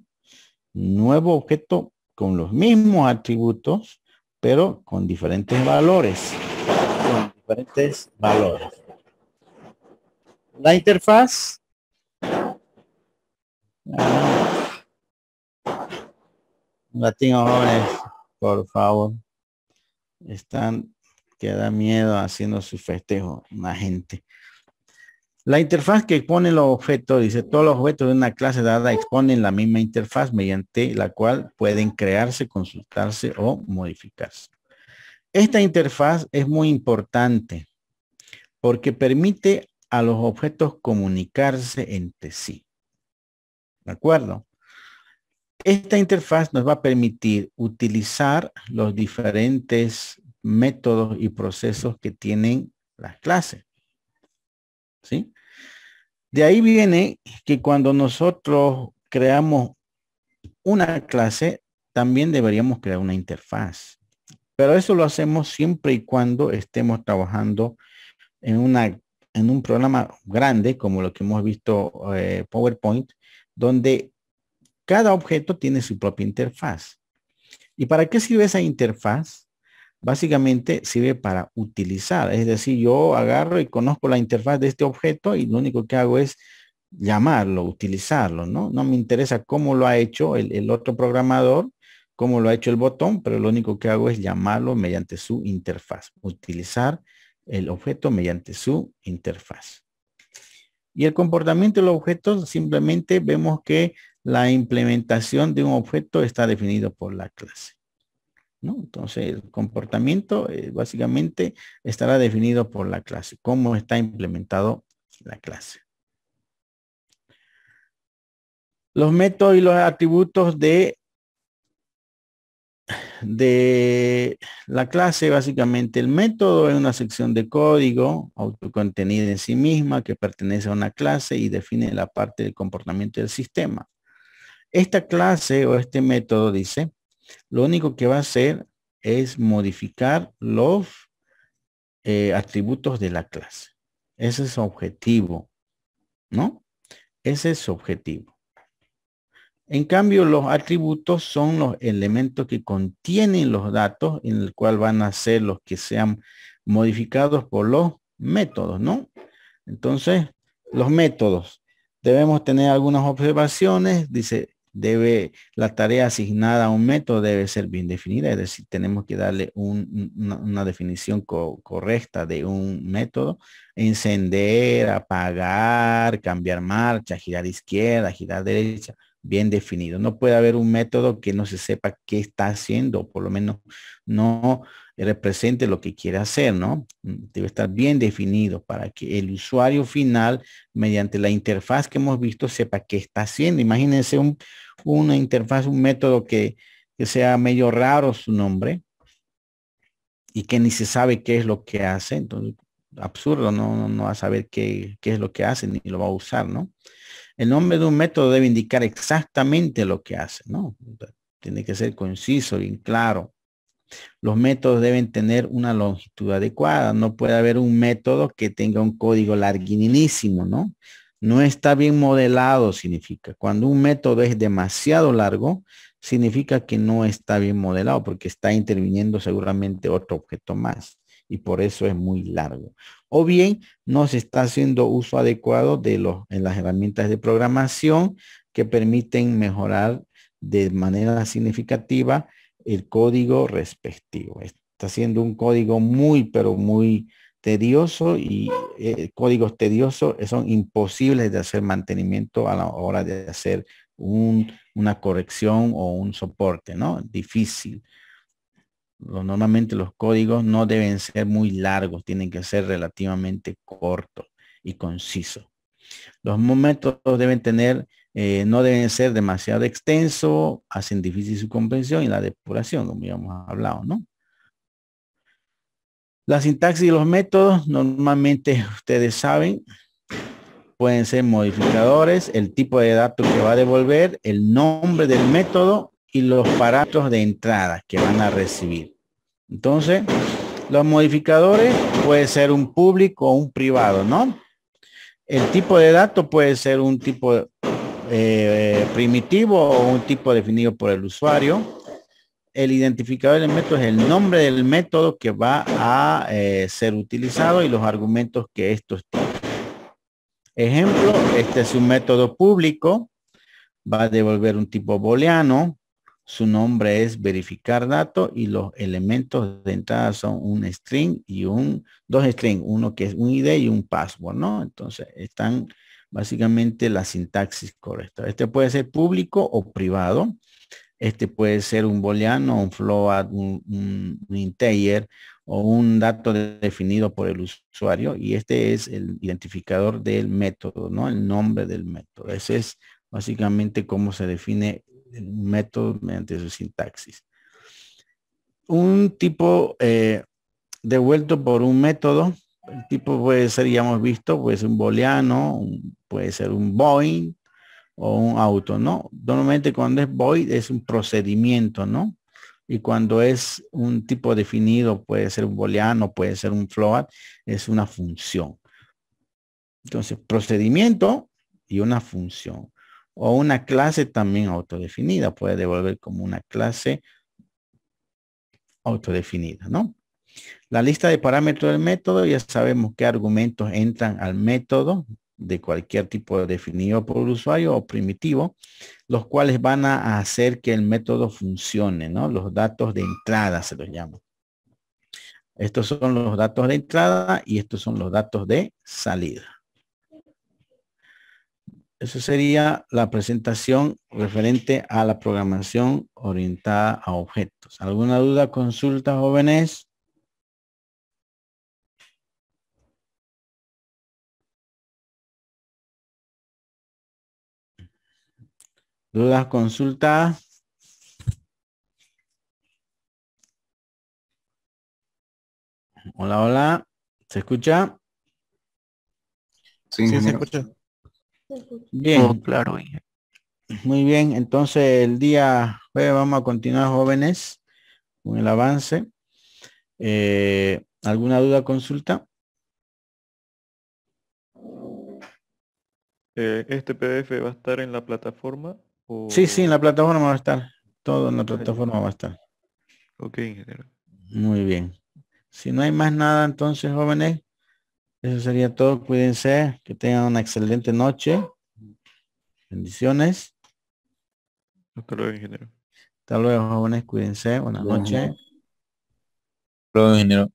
nuevo objeto con los mismos atributos, pero con diferentes valores. Con diferentes valores. La interfaz. Ah. latino jóvenes, por favor. Están, queda miedo haciendo su festejo, una gente. La interfaz que expone los objetos, dice, todos los objetos de una clase dada exponen la misma interfaz mediante la cual pueden crearse, consultarse o modificarse. Esta interfaz es muy importante porque permite a los objetos comunicarse entre sí. ¿De acuerdo? Esta interfaz nos va a permitir utilizar los diferentes métodos y procesos que tienen las clases. ¿Sí? De ahí viene que cuando nosotros creamos una clase, también deberíamos crear una interfaz. Pero eso lo hacemos siempre y cuando estemos trabajando en, una, en un programa grande, como lo que hemos visto eh, PowerPoint, donde cada objeto tiene su propia interfaz. ¿Y para qué sirve esa interfaz? básicamente sirve para utilizar. Es decir, yo agarro y conozco la interfaz de este objeto y lo único que hago es llamarlo, utilizarlo, ¿no? No me interesa cómo lo ha hecho el, otro programador, cómo lo ha hecho el botón, pero lo único que hago es llamarlo mediante su interfaz, utilizar el objeto mediante su interfaz. Y el comportamiento del objeto simplemente vemos que la implementación de un objeto está definido por la clase. Entonces, el comportamiento eh, básicamente estará definido por la clase, cómo está implementado la clase. Los métodos y los atributos de, de la clase, básicamente el método es una sección de código autocontenida en sí misma que pertenece a una clase y define la parte del comportamiento del sistema. Esta clase o este método dice, lo único que va a hacer es modificar los eh, atributos de la clase. Ese es su objetivo, ¿no? Ese es su objetivo. En cambio, los atributos son los elementos que contienen los datos en el cual van a ser los que sean modificados por los métodos, ¿no? Entonces, los métodos. Debemos tener algunas observaciones. Dice, debe, la tarea asignada a un método debe ser bien definida, es decir, tenemos que darle una, definición correcta de un método, encender, apagar, cambiar marcha, girar izquierda, girar derecha, bien definido. No puede haber un método que no se sepa qué está haciendo, por lo menos no represente lo que quiere hacer, ¿no? Mm, debe estar bien definido para que el usuario final, mediante la interfaz que hemos visto, sepa qué está haciendo. Imagínense un, una interfaz, un método que, sea medio raro su nombre y que ni se sabe qué es lo que hace. Entonces, absurdo, no, no va a saber qué, qué es lo que hace ni lo va a usar, ¿no? El nombre de un método debe indicar exactamente lo que hace, ¿no? Tiene que ser conciso, y claro. Los métodos deben tener una longitud adecuada. No puede haber un método que tenga un código larguinísimo, ¿no? No está bien modelado, significa. Cuando un método es demasiado largo, significa que no está bien modelado porque está interviniendo seguramente otro objeto más y por eso es muy largo. O bien no se está haciendo uso adecuado de los, en las herramientas de programación que permiten mejorar de manera significativa el código respectivo. Está siendo un código muy, pero muy tedioso y eh, códigos tediosos son imposibles de hacer mantenimiento a la hora de hacer un, una corrección o un soporte, ¿no? Difícil. Normalmente los códigos no deben ser muy largos, tienen que ser relativamente cortos y concisos. Los momentos deben tener eh, no deben ser demasiado extenso, hacen difícil su comprensión y la depuración, como ya hemos hablado, ¿no? La sintaxis y los métodos, normalmente ustedes saben, pueden ser modificadores, el tipo de dato que va a devolver, el nombre del método y los parámetros de entrada que van a recibir. Entonces, los modificadores puede ser un público o un privado, ¿no? El tipo de dato puede ser un tipo de... Eh, eh, primitivo o un tipo definido por el usuario. El identificador del método es el nombre del método que va a eh, ser utilizado y los argumentos que estos tienen. Ejemplo, este es un método público, va a devolver un tipo booleano, su nombre es verificar datos y los elementos de entrada son un string y un, dos string, uno que es un ID y un password, ¿no? Entonces están básicamente la sintaxis correcta. Este puede ser público o privado. Este puede ser un booleano, un float, un, integer o un dato definido por el usuario y este es el identificador del método, ¿no? El nombre del método. Ese es básicamente cómo se define el método mediante su sintaxis. Un tipo eh, devuelto por un método el tipo puede ser, ya hemos visto, puede ser un booleano, puede ser un Boeing o un auto, ¿no? Normalmente cuando es void es un procedimiento, ¿no? Y cuando es un tipo definido, puede ser un booleano, puede ser un float, es una función. Entonces, procedimiento y una función. O una clase también autodefinida, puede devolver como una clase autodefinida, ¿no? La lista de parámetros del método, ya sabemos qué argumentos entran al método de cualquier tipo definido por el usuario o primitivo, los cuales van a hacer que el método funcione, ¿no? Los datos de entrada se los llamo. Estos son los datos de entrada y estos son los datos de salida. Eso sería la presentación referente a la programación orientada a objetos. ¿Alguna duda, consulta, jóvenes? Dudas, consultas. Hola, hola. ¿Se escucha? Sí, se escucha. Bien. Oh, claro. Muy bien. Entonces el día jueves vamos a continuar, jóvenes, con el avance. Eh, ¿Alguna duda, consulta? Eh, este PDF va a estar en la plataforma Sí, sí, en la plataforma va a estar. Todo en la plataforma va a estar. Ok, ingeniero. Muy bien. Si no hay más nada, entonces, jóvenes, eso sería todo. Cuídense, que tengan una excelente noche. Bendiciones. Hasta luego, ingeniero. Hasta luego, jóvenes. Cuídense. Buenas noches. Hasta luego, ingeniero.